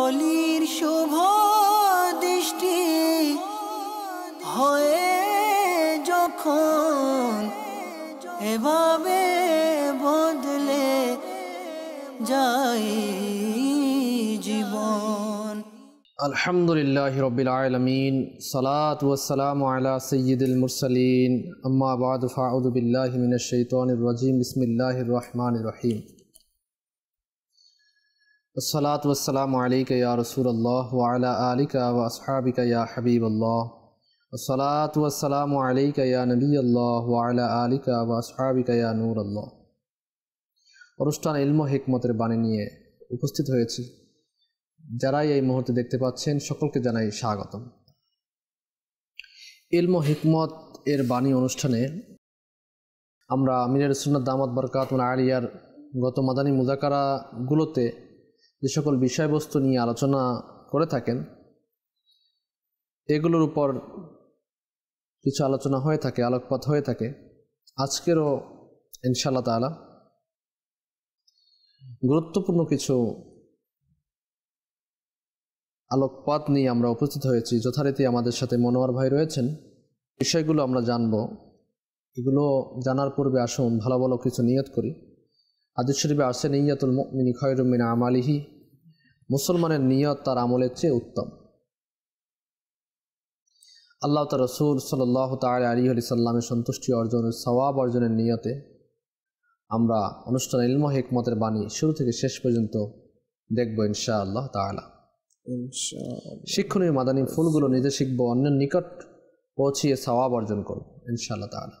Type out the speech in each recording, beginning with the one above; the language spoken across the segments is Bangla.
অলির শুভ দৃষ্টি হয়ে যখন এভাবে বদলে যাই জীবন আলহামদুলিল্লাহ রবিল আলমিন সালাত ওয়াসালাম আলা সঈদুল মুরসালিন আম্মাবাদ ফাউদুবিল্লাহ মিনাশ শৈতানির রাজিম বিসমিল্লাহ রহমান রহিম الصلاة والسلام আলিকা يا رسول আলিকা وعلى آلك وأصحابك يا حبيب الله الصلاة والسلام عليك আল্লাহ نبي الله وعلى آلك وأصحابك يا অনুষ্ঠান ইলম হিকমতের বাণী নিয়ে উপস্থিত হয়েছি যারাই এই মুহূর্তে দেখতে পাচ্ছেন সকলকে জানাই স্বাগতম ইলম হিকমত এর বাণী অনুষ্ঠানে আমরা মিনের সুন্নাত দামত বরকাত আলিয়ার গত মাদানী মুজাকারাগুলোতে যে সকল বিষয়বস্তু নিয়ে আলোচনা করে থাকেন এগুলোর উপর কিছু আলোচনা হয়ে থাকে আলোকপাত হয়ে থাকে আজকেরও ইনশাআল্লাহ তালা গুরুত্বপূর্ণ কিছু আলোকপাত নিয়ে আমরা উপস্থিত হয়েছি যথারীতি আমাদের সাথে মনোয়ার ভাই রয়েছেন বিষয়গুলো আমরা জানব এগুলো জানার পূর্বে আসুন ভালো ভালো কিছু নিয়ত করি আদিত শরীফে আসেন ইয়াতুল মিনি খয়রুমিনা আমালিহি মুসলমানের নিয়ত তার আমলের চেয়ে উত্তম আল্লাহ তার রসুল সাল্লাহ তাল আলী আলি সাল্লামের সন্তুষ্টি অর্জন সবাব অর্জনের নিয়তে আমরা অনুষ্ঠান ইলম হেকমতের বাণী শুরু থেকে শেষ পর্যন্ত দেখব ইনশা আল্লাহ তালা শিক্ষণীয় মাদানী ফুলগুলো নিজে শিখব অন্যের নিকট পৌঁছিয়ে সবাব অর্জন করব ইনশাআল্লাহ তালা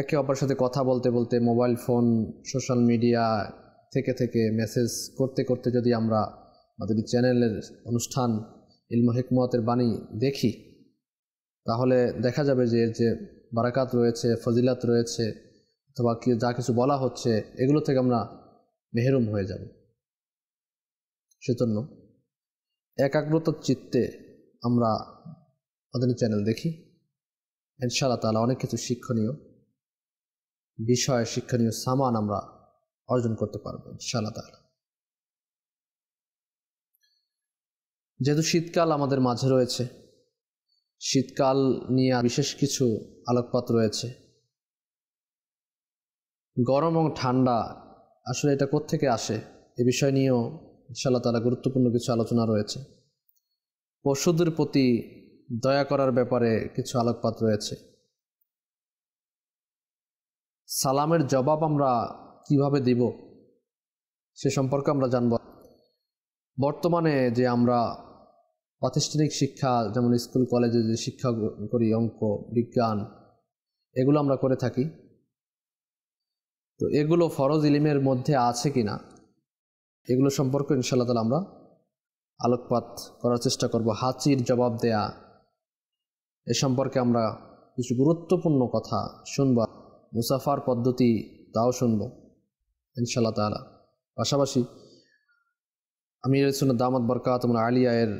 একে অপরের সাথে কথা বলতে বলতে মোবাইল ফোন সোশ্যাল মিডিয়া থেকে থেকে মেসেজ করতে করতে যদি আমরা আমাদের চ্যানেলের অনুষ্ঠান ইলম হিকমতের বাণী দেখি তাহলে দেখা যাবে যে যে বারাকাত রয়েছে ফজিলাত রয়েছে অথবা কি যা কিছু বলা হচ্ছে এগুলো থেকে আমরা মেহরুম হয়ে যাব সেজন্য একাগ্রত চিত্তে আমরা আমাদের চ্যানেল দেখি ইনশাআল্লাহ তালা অনেক কিছু শিক্ষণীয় বিষয় শিক্ষণীয় সামান আমরা অর্জন করতে পারবো ইনশাল্লাহ তাহলে যেহেতু শীতকাল আমাদের মাঝে রয়েছে শীতকাল নিয়ে বিশেষ কিছু আলোকপাত রয়েছে গরম এবং ঠান্ডা আসলে এটা থেকে আসে এ বিষয় নিয়েও ইনশাল্লাহ তালা গুরুত্বপূর্ণ কিছু আলোচনা রয়েছে পশুদের প্রতি দয়া করার ব্যাপারে কিছু আলোকপাত রয়েছে সালামের জবাব আমরা কিভাবে দিব সে সম্পর্কে আমরা জানব বর্তমানে যে আমরা প্রাতিষ্ঠানিক শিক্ষা যেমন স্কুল কলেজে যে শিক্ষা করি অঙ্ক বিজ্ঞান এগুলো আমরা করে থাকি তো এগুলো ফরজ ইলিমের মধ্যে আছে কি না এগুলো সম্পর্কে ইনশাল্লাহ তালা আমরা আলোকপাত করার চেষ্টা করব হাঁচির জবাব দেয়া এ সম্পর্কে আমরা কিছু গুরুত্বপূর্ণ কথা শুনব মুসাফার পদ্ধতি তাও শুনবো ইনশাল্লাহ তালা পাশাপাশি আমি রয়েছেন দামাত বরকাত আলিয়া এর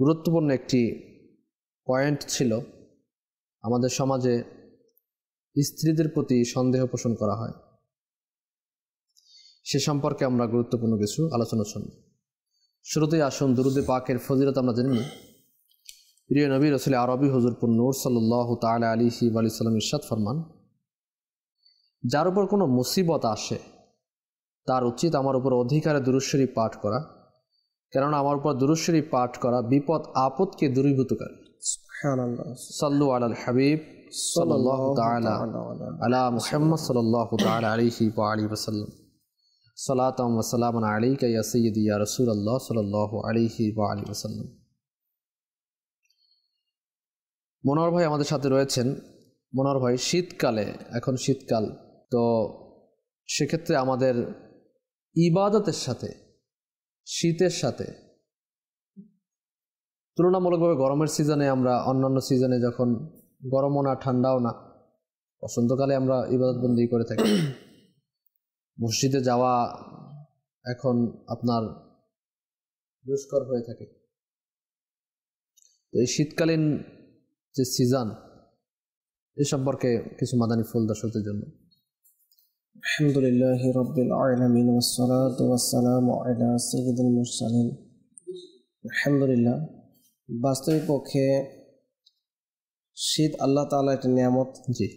গুরুত্বপূর্ণ একটি পয়েন্ট ছিল আমাদের সমাজে স্ত্রীদের প্রতি সন্দেহ পোষণ করা হয় সে সম্পর্কে আমরা গুরুত্বপূর্ণ কিছু আলোচনা শুনি শুরুতেই আসুন দুরুদে পাকের ফজিরত আমরা জানি প্রিয় নবী রসুল আরবি হজুরপুর নূর সাল্লাহ তাল আলী হিব আলি সাল্লাম ইরশাদ ফরমান যার উপর কোনো মুসিবত আসে তার উচিত আমার উপর অধিকারে দুরুশ্বরী পাঠ করা কেননা আমার উপর দুরুশ্বরী পাঠ করা বিপদ আপদকে দূরীভূত করে সাল্লু আল হাবিব সাল্লাহ মনোহর ভাই আমাদের সাথে রয়েছেন মনোহর ভাই শীতকালে এখন শীতকাল তো সেক্ষেত্রে আমাদের ইবাদতের সাথে শীতের সাথে তুলনামূলকভাবে গরমের সিজনে আমরা অন্যান্য সিজনে যখন গরমও না ঠান্ডাও না বসন্তকালে আমরা ইবাদতবন্দি করে থাকি মসজিদে যাওয়া এখন আপনার দুষ্কর হয়ে থাকে তো এই শীতকালীন যে সিজন এ সম্পর্কে কিছু মাদানী ফুল দর্শকদের জন্য الحمد لله رب العالمين والصلاة والسلام على سيد المرسلين الحمد لله বাস্তবিক পক্ষে শীত আল্লাহ তালা একটি নিয়ামত জি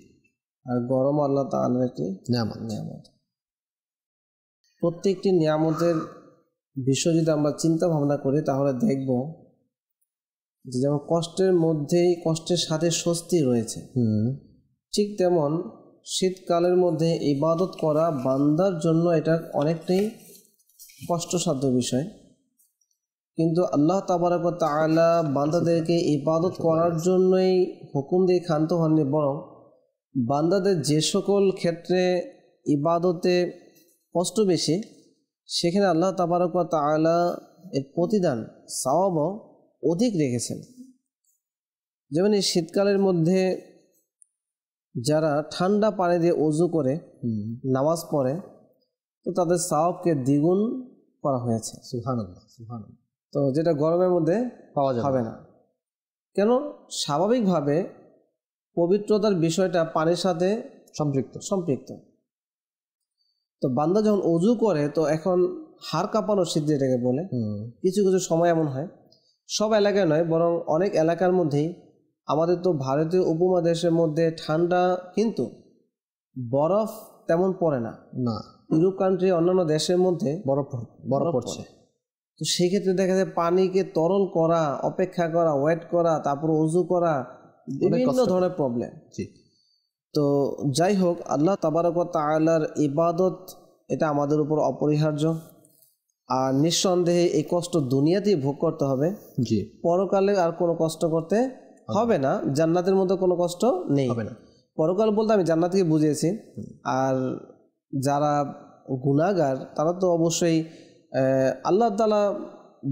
আর গরম আল্লাহ তালা একটি নিয়ামত নিয়ামত প্রত্যেকটি নিয়ামতের বিষয় যদি আমরা চিন্তা ভাবনা করি তাহলে দেখব যেমন কষ্টের মধ্যেই কষ্টের সাথে স্বস্তি রয়েছে ঠিক তেমন শীতকালের মধ্যে ইবাদত করা বান্দার জন্য এটা অনেকটাই কষ্টসাধ্য বিষয় কিন্তু আল্লাহ তাবারক তালা বান্দাদেরকে ইবাদত করার জন্যই হুকুম দিয়ে ক্ষান্ত হননি বরং বান্দাদের যে সকল ক্ষেত্রে ইবাদতে কষ্ট বেশি সেখানে আল্লাহ তাবারক তালা এর প্রতিদান সাওয়াব অধিক রেখেছেন যেমন এই শীতকালের মধ্যে যারা ঠান্ডা পানি দিয়ে অজু করে নামাজ পড়ে তো তাদের সাওয়াবকে দ্বিগুণ করা হয়েছে তো যেটা গরমের মধ্যে পাওয়া যাবে না কেন স্বাভাবিকভাবে পবিত্রতার বিষয়টা পানির সাথে সম্পৃক্ত সম্পৃক্ত তো বান্দা যখন অজু করে তো এখন হাড় কাঁপানো সিদ্ধি এটাকে বলে কিছু কিছু সময় এমন হয় সব এলাকায় নয় বরং অনেক এলাকার মধ্যেই আমাদের তো ভারতীয় উপমহাদেশের মধ্যে ঠান্ডা কিন্তু বরফ তেমন পড়ে না না ইউরোপ কান্ট্রি অন্যান্য দেশের মধ্যে বরফ বরফ পড়ছে তো সেক্ষেত্রে দেখা যায় পানিকে তরল করা অপেক্ষা করা ওয়েট করা তারপর উজু করা বিভিন্ন ধরনের প্রবলেম তো যাই হোক আল্লাহ তাবারক তালার ইবাদত এটা আমাদের উপর অপরিহার্য আর নিঃসন্দেহে এই কষ্ট দুনিয়াতেই ভোগ করতে হবে পরকালে আর কোনো কষ্ট করতে হবে না জান্নাতের মতো কোনো কষ্ট নেই হবে না পরকাল বলতে আমি জান্নাতকে বুঝিয়েছি আর যারা গুণাগার তারা তো অবশ্যই আল্লাহ তালা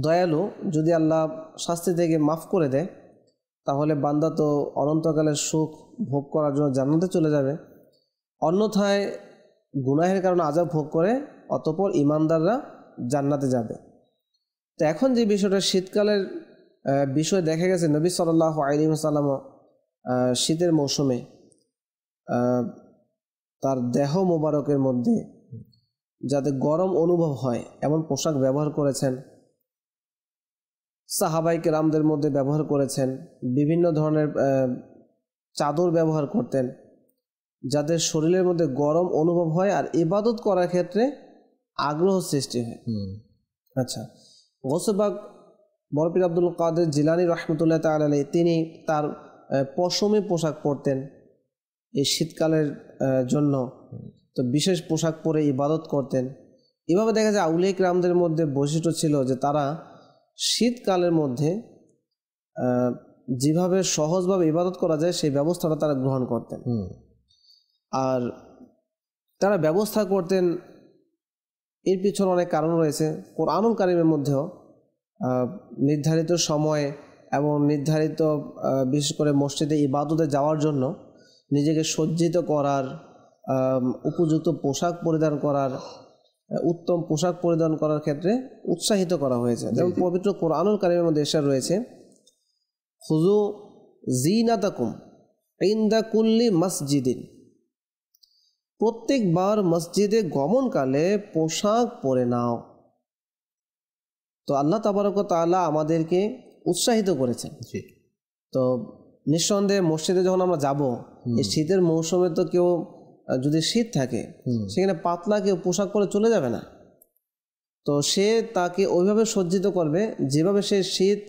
দয়ালু যদি আল্লাহ শাস্তি থেকে মাফ করে দেয় তাহলে বান্দা তো অনন্তকালের সুখ ভোগ করার জন্য জান্নাতে চলে যাবে অন্যথায় গুনাহের কারণে আজাব ভোগ করে অতপর ইমানদাররা জান্নাতে যাবে তো এখন যে বিষয়টা শীতকালের বিষয়ে দেখা গেছে নবী সাল্লাহ আলিম সাল্লাম শীতের মৌসুমে তার দেহ মোবারকের মধ্যে যাতে গরম অনুভব হয় এমন পোশাক ব্যবহার করেছেন সাহাবাই কেরামদের মধ্যে ব্যবহার করেছেন বিভিন্ন ধরনের চাদর ব্যবহার করতেন যাদের শরীরের মধ্যে গরম অনুভব হয় আর ইবাদত করার ক্ষেত্রে আগ্রহ সৃষ্টি হয় আচ্ছা গোসবাগ বরপির আব্দুল কাদের জিলানি রহমতুল্লাহ তালী তিনি তার পশমে পোশাক পরতেন এই শীতকালের জন্য তো বিশেষ পোশাক পরে ইবাদত করতেন এভাবে দেখা যায় আউলিয়া গ্রামদের মধ্যে বৈশিষ্ট্য ছিল যে তারা শীতকালের মধ্যে যেভাবে সহজভাবে ইবাদত করা যায় সেই ব্যবস্থাটা তারা গ্রহণ করতেন আর তারা ব্যবস্থা করতেন এর পিছনে অনেক কারণ রয়েছে কোরআনুল কারিমের মধ্যেও নির্ধারিত সময়ে এবং নির্ধারিত বিশেষ করে মসজিদে ইবাদতে যাওয়ার জন্য নিজেকে সজ্জিত করার উপযুক্ত পোশাক পরিধান করার উত্তম পোশাক পরিধান করার ক্ষেত্রে উৎসাহিত করা হয়েছে যেমন পবিত্র কোরআনুল কারিমের মধ্যে এসে রয়েছে খুজু জিনাতাকুম ইন্দা কুল্লি মসজিদিন প্রত্যেকবার মসজিদে গমনকালে পোশাক পরে নাও তো আল্লাহ তাবারক তাল্লাহ আমাদেরকে উৎসাহিত করেছেন তো নিঃসন্দেহে মসজিদে যখন আমরা যাব এই শীতের মৌসুমে তো কেউ যদি শীত থাকে সেখানে পাতলা কেউ পোশাক পরে চলে যাবে না তো সে তাকে ওইভাবে সজ্জিত করবে যেভাবে সে শীত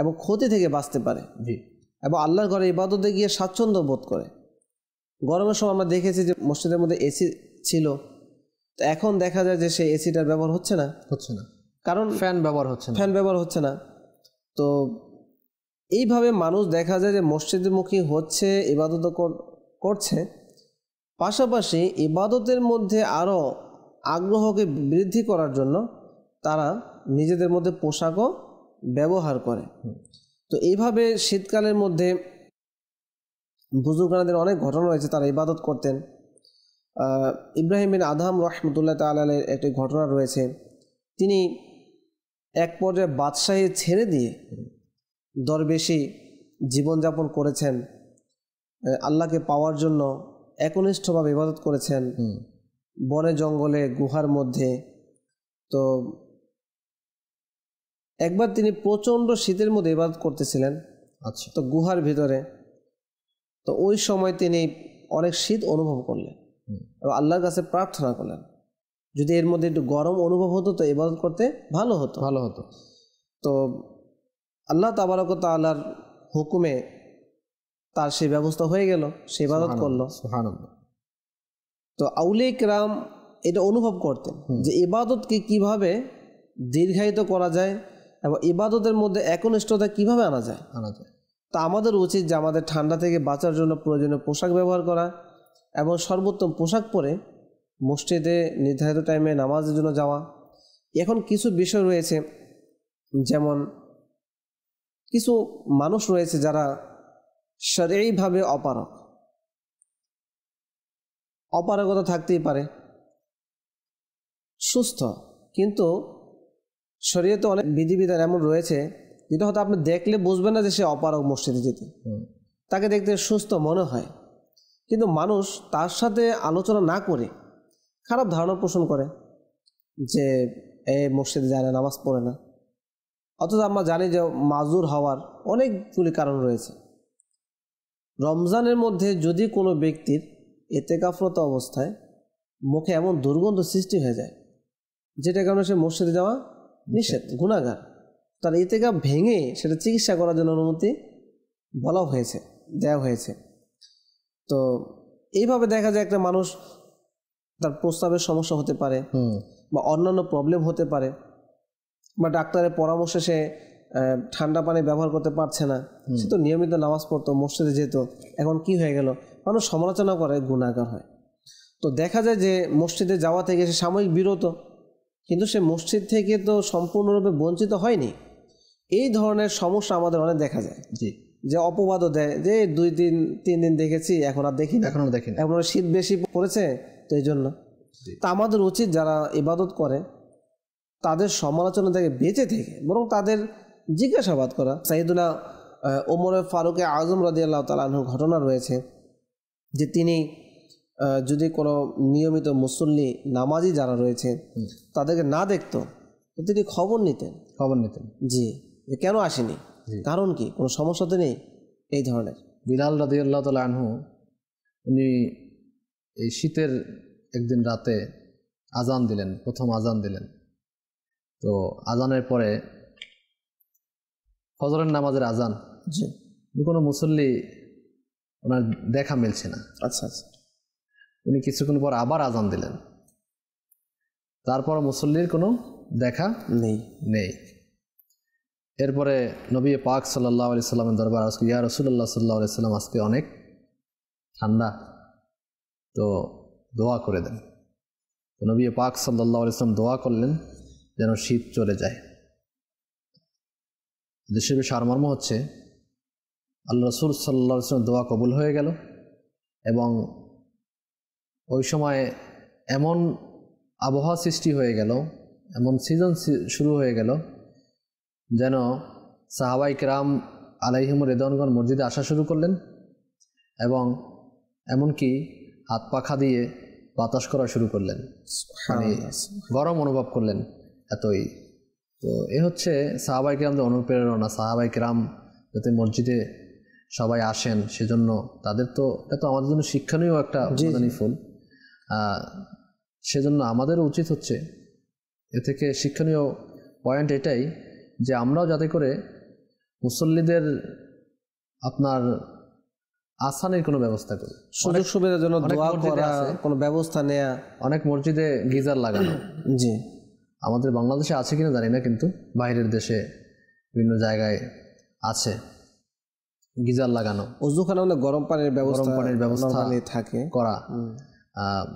এবং ক্ষতি থেকে বাঁচতে পারে এবং আল্লাহর ঘরে ইবাদতে গিয়ে স্বাচ্ছন্দ্য বোধ করে গরমের সময় আমরা দেখেছি যে মসজিদের মধ্যে এসি ছিল তো এখন দেখা যায় যে সেই এসিটার ব্যবহার হচ্ছে না হচ্ছে না কারণ ফ্যান ব্যবহার হচ্ছে ফ্যান ব্যবহার হচ্ছে না তো এইভাবে মানুষ দেখা যায় যে মসজিদমুখী হচ্ছে ইবাদত করছে পাশাপাশি ইবাদতের মধ্যে আরও আগ্রহকে বৃদ্ধি করার জন্য তারা নিজেদের মধ্যে পোশাকও ব্যবহার করে তো এইভাবে শীতকালের মধ্যে বুজুগানাদের অনেক ঘটনা রয়েছে তারা ইবাদত করতেন ইব্রাহিম বিন আদাম রহমতুল্লাহ তাল একটি ঘটনা রয়েছে তিনি এক পর্যায়ে বাদশাহী ছেড়ে দিয়ে দরবেশি জীবনযাপন করেছেন আল্লাহকে পাওয়ার জন্য একনিষ্ঠভাবে ইবাদত করেছেন বনে জঙ্গলে গুহার মধ্যে তো একবার তিনি প্রচণ্ড শীতের মধ্যে ইবাদত করতেছিলেন আচ্ছা তো গুহার ভিতরে তো ওই সময় তিনি অনেক শীত অনুভব করলেন আল্লাহর কাছে প্রার্থনা করলেন যদি এর মধ্যে একটু গরম অনুভব হতো তো এবাদত করতে ভালো হতো ভালো হতো তো আল্লাহ তাবারক তাল্লার হুকুমে তার সে ব্যবস্থা হয়ে গেল সে ইবাদত করলো তো আউলে রাম এটা অনুভব করতেন যে ইবাদতকে কিভাবে দীর্ঘায়িত করা যায় এবং ইবাদতের মধ্যে একনিষ্ঠতা কিভাবে আনা যায় আনা যায় তা আমাদের উচিত যে আমাদের ঠান্ডা থেকে বাঁচার জন্য প্রয়োজনীয় পোশাক ব্যবহার করা এবং সর্বোত্তম পোশাক পরে মসজিদে নির্ধারিত টাইমে নামাজের জন্য যাওয়া এখন কিছু বিষয় রয়েছে যেমন কিছু মানুষ রয়েছে যারা শারীরিকভাবে অপারক অপারগতা থাকতেই পারে সুস্থ কিন্তু তো অনেক বিধিবিধান এমন রয়েছে যেটা হয়তো আপনি দেখলে বুঝবেন না যে সে অপারক মসজিদে যেতে তাকে দেখতে সুস্থ মনে হয় কিন্তু মানুষ তার সাথে আলোচনা না করে খারাপ ধারণা পোষণ করে যে এ মসজিদে যায় না নামাজ পড়ে না অথচ আমরা জানি যে মাজুর হওয়ার অনেকগুলি কারণ রয়েছে রমজানের মধ্যে যদি কোনো ব্যক্তির এতে কাফরত অবস্থায় মুখে এমন দুর্গন্ধ সৃষ্টি হয়ে যায় যেটা কারণে সে মসজিদে যাওয়া নিষেধ গুণাগার তার এতে কাপ ভেঙে সেটা চিকিৎসা করার জন্য অনুমতি বলা হয়েছে দেওয়া হয়েছে তো এইভাবে দেখা যায় একটা মানুষ তার প্রস্তাবের সমস্যা হতে পারে বা অন্যান্য প্রবলেম হতে পারে বা ডাক্তারের পরামর্শে সে ঠান্ডা পানি ব্যবহার করতে পারছে না সে তো নিয়মিত নামাজ পড়তো মসজিদে যেত এখন কি হয়ে গেল মানুষ সমালোচনা করে গুণাগার হয় তো দেখা যায় যে মসজিদে যাওয়া থেকে সে সাময়িক বিরত কিন্তু সে মসজিদ থেকে তো সম্পূর্ণরূপে বঞ্চিত হয়নি এই ধরনের সমস্যা আমাদের অনেক দেখা যায় জি যে অপবাদও দেয় যে দুই দিন তিন দিন দেখেছি এখন আর দেখি এখন আর দেখি এখন শীত বেশি পড়েছে তো এই জন্য তা আমাদের উচিত যারা ইবাদত করে তাদের সমালোচনা থেকে বেঁচে থেকে বরং তাদের জিজ্ঞাসাবাদ করা সাইদুল্লাহ ওমরে ফারুকে আজম আল্লাহ তালন ঘটনা রয়েছে যে তিনি যদি কোনো নিয়মিত মুসল্লি নামাজি যারা রয়েছে তাদেরকে না দেখতো তিনি খবর নিতেন খবর নিতেন জি যে কেন আসেনি কারণ কি কোনো সমস্যা তো নেই এই ধরনের বিলাল রাজি তালা আনহু উনি এই শীতের একদিন রাতে আজান দিলেন প্রথম আজান দিলেন তো আজানের পরে ফজরের নামাজের আজান জি কোনো মুসল্লি ওনার দেখা মিলছে না আচ্ছা আচ্ছা উনি কিছুক্ষণ পর আবার আজান দিলেন তারপর মুসল্লির কোনো দেখা নেই নেই এরপরে নবী পাক সাল্লাহ আলি সাল্লামের দরবার আজকে ইয়া রসুল্লাহ সাল্লাহ আলি সাল্লাম আজকে অনেক ঠান্ডা তো দোয়া করে দেন নবী পাক সাল্লা ইসলাম দোয়া করলেন যেন শীত চলে যায় দেশের সারমর্ম হচ্ছে আল্লাহ রসুল সাল্লা ইসলাম দোয়া কবুল হয়ে গেল এবং ওই সময় এমন আবহাওয়া সৃষ্টি হয়ে গেল এমন সিজন শুরু হয়ে গেল যেন সাহাবাই কেরাম আলাইহিম রেদনগঞ্জ মসজিদে আসা শুরু করলেন এবং এমনকি হাত পাখা দিয়ে বাতাস করা শুরু করলেন মানে গরম অনুভব করলেন এতই তো এ হচ্ছে সাহাবাই কিরামদের অনুপ্রেরণা সাহাবাই কিরাম যাতে মসজিদে সবাই আসেন সেজন্য তাদের তো এটা তো আমাদের জন্য শিক্ষণীয় একটা ফুল সেজন্য আমাদেরও উচিত হচ্ছে এ থেকে শিক্ষণীয় পয়েন্ট এটাই যে আমরাও যাতে করে মুসল্লিদের আপনার আসানের কোনো ব্যবস্থা করি সুযোগ সুবিধার জন্য দোয়া করা কোনো ব্যবস্থা নেয়া অনেক মসজিদে গিজার লাগানো জি আমাদের বাংলাদেশে আছে কিনা জানি না কিন্তু বাইরের দেশে বিভিন্ন জায়গায় আছে গিজার লাগানো অজুখানে আমাদের গরম পানির ব্যবস্থা গরম পানির ব্যবস্থা থাকে করা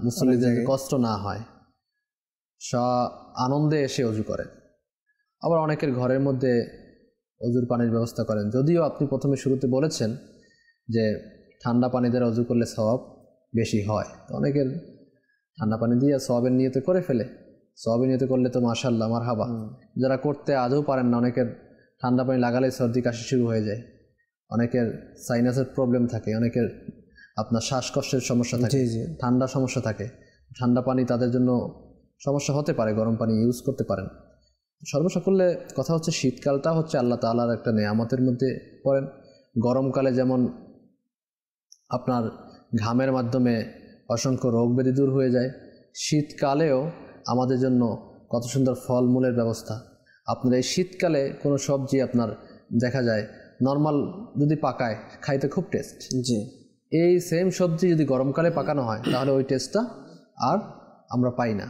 মুসলিমদের কষ্ট না হয় স আনন্দে এসে অজু করে আবার অনেকের ঘরের মধ্যে অজুর পানির ব্যবস্থা করেন যদিও আপনি প্রথমে শুরুতে বলেছেন যে ঠান্ডা পানি দ্বারা অজু করলে সব বেশি হয় তো অনেকের ঠান্ডা পানি দিয়ে সবের নিয়তে করে ফেলে সবের নিয়তে করলে তো মার্শাল্লাহ আমার হাবা যারা করতে আদৌ পারেন না অনেকের ঠান্ডা পানি লাগালে সর্দি কাশি শুরু হয়ে যায় অনেকের সাইনাসের প্রবলেম থাকে অনেকের আপনার শ্বাসকষ্টের সমস্যা থাকে ঠান্ডা সমস্যা থাকে ঠান্ডা পানি তাদের জন্য সমস্যা হতে পারে গরম পানি ইউজ করতে পারেন সর্বসকলে কথা হচ্ছে শীতকালটা হচ্ছে আল্লাহ তাল্লাহার একটা নেয়ামতের মধ্যে পড়েন গরমকালে যেমন আপনার ঘামের মাধ্যমে অসংখ্য রোগ ব্যাধি দূর হয়ে যায় শীতকালেও আমাদের জন্য কত সুন্দর ফলমূলের ব্যবস্থা আপনার এই শীতকালে কোনো সবজি আপনার দেখা যায় নর্মাল যদি পাকায় খাইতে খুব টেস্ট জি এই সেম সবজি যদি গরমকালে পাকানো হয় তাহলে ওই টেস্টটা আর আমরা পাই না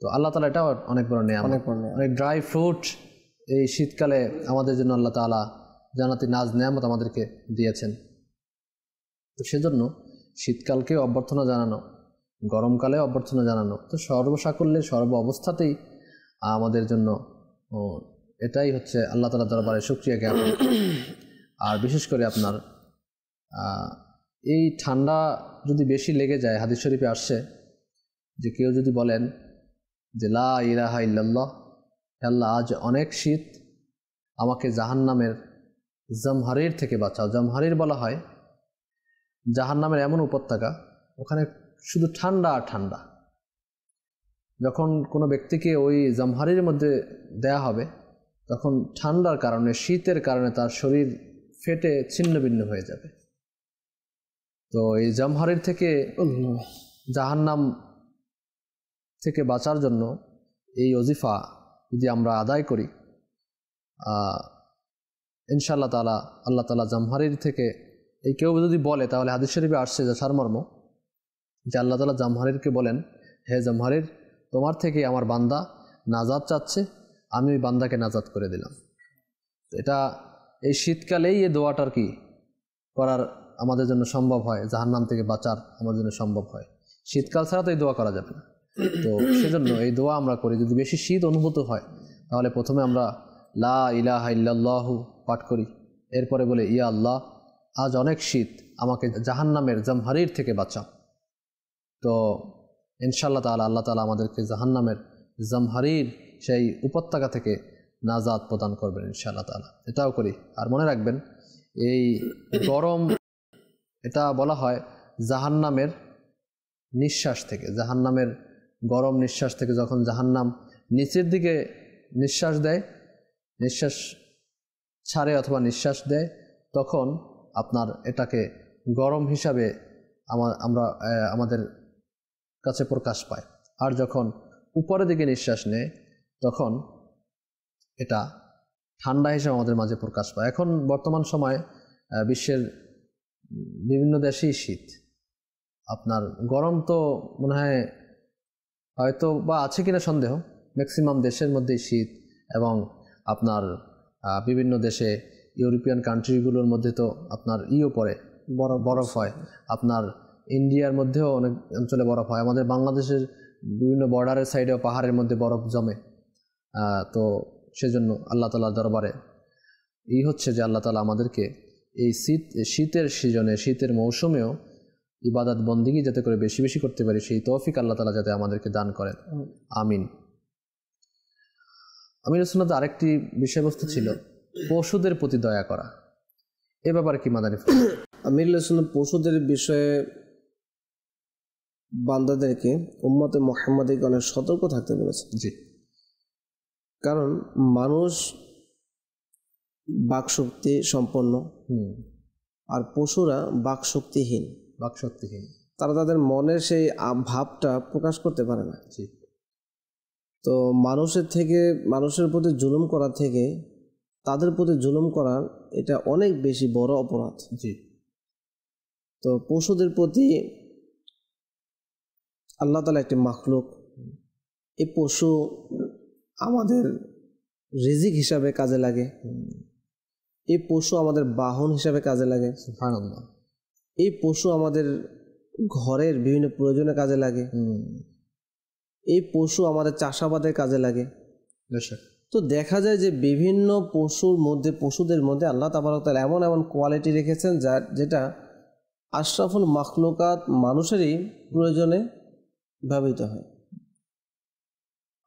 তো আল্লাহ তালা এটা অনেক বড় নেয় অনেক বড় অনেক ড্রাই ফ্রুট এই শীতকালে আমাদের জন্য আল্লাহ তালা জানাতি নাজ নেয়ামত আমাদেরকে দিয়েছেন তো সেজন্য শীতকালকে অভ্যর্থনা জানানো গরমকালে অভ্যর্থনা জানানো তো সর্বসাকল্যে সর্ব অবস্থাতেই আমাদের জন্য এটাই হচ্ছে আল্লাহ তালা দরবারে সুক্রিয়া জ্ঞাপন আর বিশেষ করে আপনার এই ঠান্ডা যদি বেশি লেগে যায় হাদিস শরীফে আসছে যে কেউ যদি বলেন যে লা ইরাহা ইল্লাল্লাহ আল্লাহ আজ অনেক শীত আমাকে জাহান্নামের জমহারির থেকে বাঁচাও জমহারির বলা হয় জাহান নামের এমন উপত্যকা ওখানে শুধু ঠান্ডা আর ঠান্ডা যখন কোনো ব্যক্তিকে ওই জামহারির মধ্যে দেয়া হবে তখন ঠান্ডার কারণে শীতের কারণে তার শরীর ফেটে ছিন্ন ভিন্ন হয়ে যাবে তো এই জামহারির থেকে জাহান্নাম থেকে বাঁচার জন্য এই অজিফা যদি আমরা আদায় করি ইনশাল্লাহ তালা আল্লাহ তালা জামহারির থেকে এই কেউ যদি বলে তাহলে হাদিস শরীফে আসছে যে সারমর্ম যে আল্লাহ তালা জামহারিরকে বলেন হে জামহারির তোমার থেকে আমার বান্দা নাজাদ চাচ্ছে আমি ওই বান্দাকে নাজাদ করে দিলাম এটা এই শীতকালেই এই দোয়াটার কি করার আমাদের জন্য সম্ভব হয় জাহান্নাম থেকে বাঁচার আমাদের জন্য সম্ভব হয় শীতকাল ছাড়া তো এই দোয়া করা যাবে না তো সেজন্য এই দোয়া আমরা করি যদি বেশি শীত অনুভূত হয় তাহলে প্রথমে আমরা লা ইলাহ ইল্লাল্লাহু পাঠ করি এরপরে বলে ইয়া আল্লাহ আজ অনেক শীত আমাকে জাহান্নামের জামহারির থেকে বাঁচাও তো ইনশাল্লাহ তালা আল্লাহ তালা আমাদেরকে জাহান্নামের জামহারির সেই উপত্যকা থেকে নাজাদ প্রদান করবেন ইনশাআল্লাহ তালা এটাও করি আর মনে রাখবেন এই গরম এটা বলা হয় জাহান্নামের নিঃশ্বাস থেকে জাহান্নামের গরম নিঃশ্বাস থেকে যখন জাহান্নাম নিচের দিকে নিঃশ্বাস দেয় নিঃশ্বাস ছাড়ে অথবা নিঃশ্বাস দেয় তখন আপনার এটাকে গরম হিসাবে আমরা আমাদের কাছে প্রকাশ পায় আর যখন উপরের দিকে নিঃশ্বাস নেয় তখন এটা ঠান্ডা হিসেবে আমাদের মাঝে প্রকাশ পায় এখন বর্তমান সময়ে বিশ্বের বিভিন্ন দেশেই শীত আপনার গরম তো মনে হয় হয়তো বা আছে কিনা সন্দেহ ম্যাক্সিমাম দেশের মধ্যেই শীত এবং আপনার বিভিন্ন দেশে ইউরোপিয়ান কান্ট্রিগুলোর মধ্যে তো আপনার ইও পড়ে বরফ বরফ হয় আপনার ইন্ডিয়ার মধ্যেও অনেক অঞ্চলে বরফ হয় আমাদের বাংলাদেশের বিভিন্ন বর্ডারের সাইডেও পাহাড়ের মধ্যে বরফ জমে তো সেজন্য আল্লাহ তালার দরবারে এই হচ্ছে যে আল্লাহ তালা আমাদেরকে এই শীত শীতের সিজনে শীতের মৌসুমেও ইবাদত বন্দিগি যাতে করে বেশি বেশি করতে পারি সেই তৌফিক আল্লাহ তালা যাতে আমাদেরকে দান করেন আমিন আমির রসুল্লাহ আরেকটি বিষয়বস্তু ছিল পশুদের প্রতি দয়া করা এ ব্যাপারে কি মাদানি আমির পশুদের বিষয়ে বান্দাদেরকে উম্মতে মোহাম্মদকে অনেক সতর্ক থাকতে বলেছে জি কারণ মানুষ বাকশক্তি সম্পন্ন আর পশুরা বাকশক্তিহীন বাকশক্তিহীন তারা তাদের মনের সেই ভাবটা প্রকাশ করতে পারে না জি তো মানুষের থেকে মানুষের প্রতি জুলুম করা থেকে তাদের প্রতি জুলুম করার এটা অনেক বেশি বড় অপরাধ জি তো পশুদের প্রতি আল্লাহ তালা একটি মাখলুক এই পশু আমাদের রিজিক হিসাবে কাজে লাগে এই পশু আমাদের বাহন হিসাবে কাজে লাগে এই পশু আমাদের ঘরের বিভিন্ন প্রয়োজনে কাজে লাগে এই পশু আমাদের চাষাবাদের কাজে লাগে তো দেখা যায় যে বিভিন্ন পশুর মধ্যে পশুদের মধ্যে আল্লাহ তাবারকতাল এমন এমন কোয়ালিটি রেখেছেন যা যেটা আশরাফুল মখলুকাত মানুষেরই প্রয়োজনে ব্যবহৃত হয়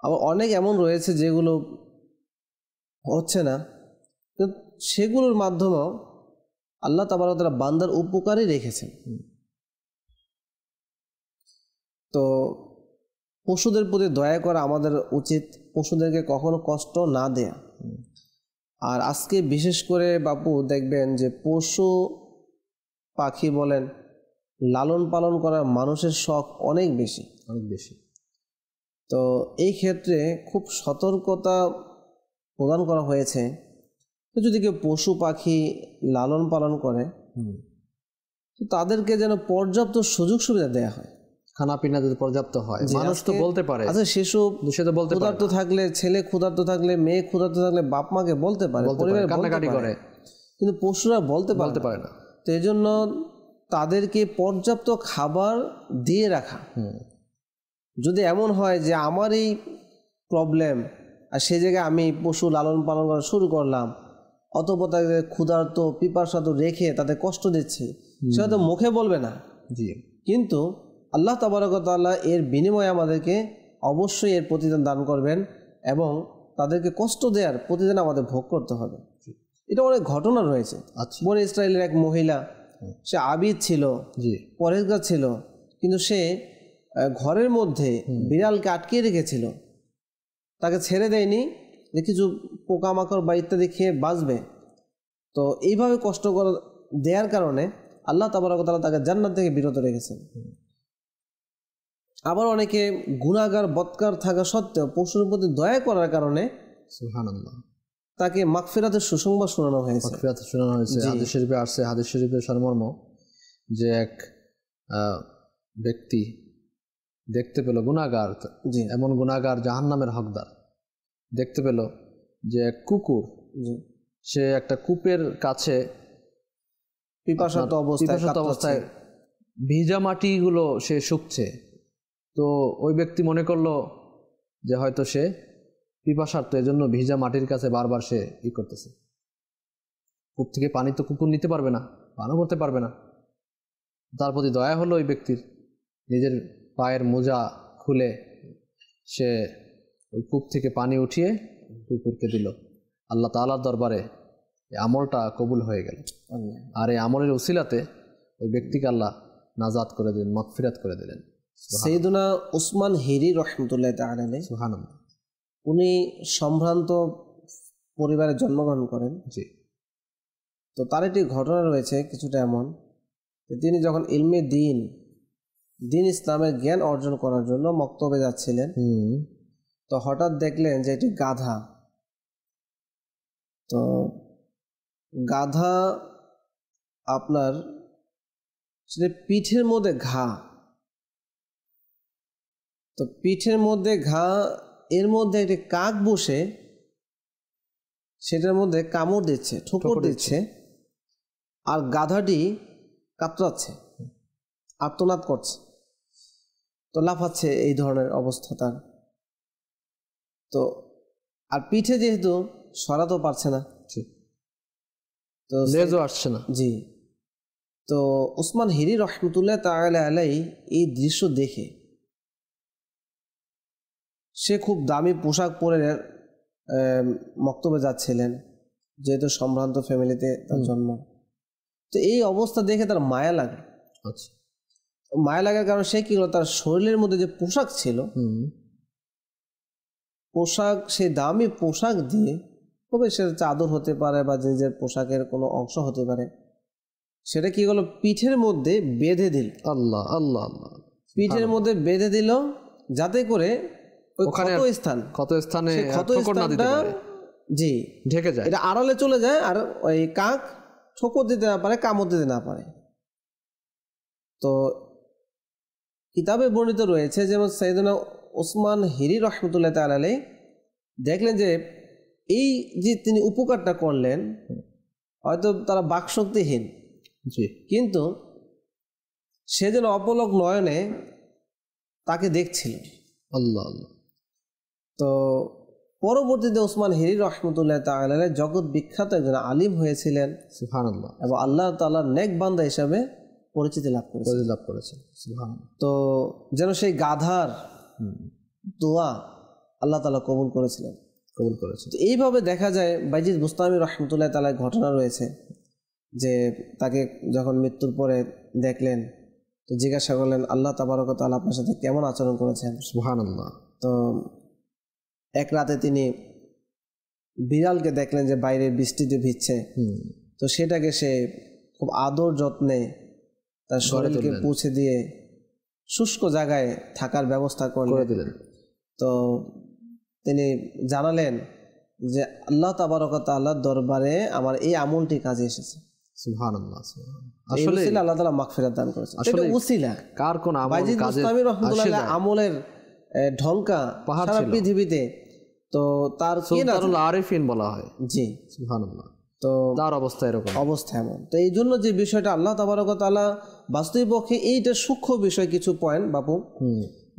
আবার অনেক এমন রয়েছে যেগুলো হচ্ছে না সেগুলোর মাধ্যমেও আল্লাহ তাবারকতালা বান্দার উপকারই রেখেছেন তো পশুদের প্রতি দয়া করা আমাদের উচিত পশুদেরকে কখনো কষ্ট না দেয়া আর আজকে বিশেষ করে বাপু দেখবেন যে পশু পাখি বলেন লালন পালন করা মানুষের শখ অনেক বেশি অনেক বেশি তো এই ক্ষেত্রে খুব সতর্কতা প্রদান করা হয়েছে যদি কেউ পশু পাখি লালন পালন করে তাদেরকে যেন পর্যাপ্ত সুযোগ সুবিধা দেওয়া হয় খানা খানাপিনা যদি পর্যাপ্ত হয় মানুষ তো বলতে পারে আচ্ছা শিশু সে তো বলতে ক্ষুধার্ত থাকলে ছেলে ক্ষুধার্ত থাকলে মেয়ে ক্ষুধার্ত থাকলে বাপ মাকে বলতে পারে পরিবারে কান্নাকাটি করে কিন্তু পশুরা বলতে বলতে পারে না তো জন্য তাদেরকে পর্যাপ্ত খাবার দিয়ে রাখা যদি এমন হয় যে আমার এই প্রবলেম আর সে জায়গায় আমি পশু লালন পালন করা শুরু করলাম অতপর তাদের ক্ষুধার্ত পিপাসার্ত রেখে তাদের কষ্ট দিচ্ছে সে হয়তো মুখে বলবে না জি কিন্তু আল্লাহ তাবারকতাল্লাহ এর বিনিময়ে আমাদেরকে অবশ্যই এর প্রতিদান দান করবেন এবং তাদেরকে কষ্ট দেওয়ার প্রতিদান আমাদের ভোগ করতে হবে এটা অনেক ঘটনা রয়েছে আচ্ছা। বন ইসরায়েলের এক মহিলা সে আবিদ ছিল পরেজগার ছিল কিন্তু সে ঘরের মধ্যে বিড়ালকে আটকিয়ে রেখেছিল তাকে ছেড়ে দেয়নি যে কিছু পোকামাকড় বা ইত্যাদি খেয়ে বাঁচবে তো এইভাবে কষ্ট দেওয়ার কারণে আল্লাহ তাবারকতালা তাকে জান্নাত থেকে বিরত রেখেছেন আবার অনেকে গুণাগার বৎকার থাকা সত্ত্বেও পশুর প্রতি দয়া করার কারণে তাকে মাকফিরাতের সুসংবাদ শোনানো হয়েছে শোনানো হয়েছে হাদিস শরীফে আসছে হাদিস শরীফের সরমর্ম যে এক ব্যক্তি দেখতে পেল গুণাগার এমন গুণাগার জাহান নামের হকদার দেখতে পেল যে এক কুকুর সে একটা কূপের কাছে পিপাসাত অবস্থায় ভিজা মাটিগুলো সে শুকছে তো ওই ব্যক্তি মনে করলো যে হয়তো সে পিপাসার্থ এজন্য ভিজা মাটির কাছে বারবার সে ই করতেছে কূপ থেকে পানি তো কুকুর নিতে পারবে না পানও করতে পারবে না তার প্রতি দয়া হলো ওই ব্যক্তির নিজের পায়ের মোজা খুলে সে ওই কূপ থেকে পানি উঠিয়ে কুকুরকে দিল আল্লাহ তালার দরবারে এই আমলটা কবুল হয়ে গেল আর এই আমলের উসিলাতে ওই ব্যক্তিকে আল্লাহ নাজাদ করে দিলেন মকফিরাত করে দিলেন সৈদুনা উসমান হিরি রহমতুল্লাহ তাহলে উনি সম্ভ্রান্ত পরিবারে জন্মগ্রহণ করেন জি তো তার একটি ঘটনা রয়েছে কিছুটা এমন তিনি যখন ইলমে দিন দিন ইসলামের জ্ঞান অর্জন করার জন্য মক্তবে যাচ্ছিলেন তো হঠাৎ দেখলেন যে এটি গাধা তো গাধা আপনার পিঠের মধ্যে ঘা তো পিঠের মধ্যে ঘা এর মধ্যে একটি কাক বসে সেটার মধ্যে কামড় দিচ্ছে ঠোকর দিচ্ছে আর গাধাটি কাতরাচ্ছে আত্মনাদ করছে তো লাফাচ্ছে এই ধরনের অবস্থা তার তো আর পিঠে যেহেতু সরাতেও পারছে না তো লেজও আসছে না জি তো ওসমান হিরি রহমতুল্লাহ তাহলে আলাই এই দৃশ্য দেখে সে খুব দামি পোশাক পরে মক্তবে যাচ্ছিলেন যেহেতু সম্ভ্রান্ত ফ্যামিলিতে তার জন্ম তো এই অবস্থা দেখে তার মায়া লাগে আচ্ছা মায়া লাগার কারণে সে কি হলো তার শরীরের মধ্যে যে পোশাক ছিল পোশাক সেই দামি পোশাক দিয়ে তবে সেটা চাদর হতে পারে বা নিজের পোশাকের কোনো অংশ হতে পারে সেটা কি হলো পিঠের মধ্যে বেঁধে দিল আল্লাহ আল্লাহ আল্লাহ পিঠের মধ্যে বেঁধে দিল যাতে করে ওখানে স্থান ক্ষত স্থানে জি ঢেকে যায় এটা আড়ালে চলে যায় আর ওই কাক ঠোকর দিতে না পারে কামড় দিতে না পারে তো কিতাবে বর্ণিত রয়েছে যেমন সাইদুনা ওসমান হিরি রহমতুল্লাহ তালালে দেখলেন যে এই যে তিনি উপকারটা করলেন হয়তো তারা বাকশক্তিহীন জি কিন্তু সে যেন অপলক নয়নে তাকে দেখছিল আল্লাহ আল্লাহ তো পরবর্তীতে ওসমান হিরি রহমতুল্লাহ তালে জগৎ বিখ্যাত একজন আলিম হয়েছিলেন এবং আল্লাহ তাল্লাহ নেক বান্দা হিসাবে পরিচিতি লাভ করেছে লাভ করেছেন তো যেন সেই গাধার দোয়া আল্লাহ তালা কবুল করেছিলেন কবুল করেছে তো এইভাবে দেখা যায় বাইজিদ বুস্তামি রহমতুল্লাহ তালার ঘটনা রয়েছে যে তাকে যখন মৃত্যুর পরে দেখলেন তো জিজ্ঞাসা করলেন আল্লাহ তাবারকতাল আপনার সাথে কেমন আচরণ করেছেন সুহান তো এক রাতে তিনি বিড়ালকে দেখলেন যে বাইরে বৃষ্টিতে ভিজছে তো সেটাকে সে খুব আদর যত্নে তার শরীরকে পৌঁছে দিয়ে শুষ্ক জায়গায় থাকার ব্যবস্থা করে দিলেন তো তিনি জানালেন যে আল্লাহ তাবারকত আল্লাহর দরবারে আমার এই আমলটি কাজে এসেছে আল্লাহ তালা মাকফিরাত দান করেছে কার কোন আমলের ঢলকা পাহাড় সারা পৃথিবীতে তো তার সুলতানুল আরিফিন বলা হয় জি সুবহানাল্লাহ তো তার অবস্থা এরকম অবস্থা এমন তো এই জন্য যে বিষয়টা আল্লাহ তালা বাস্তবিক পক্ষে এইটা সূক্ষ্ম বিষয় কিছু পয়েন্ট বাপু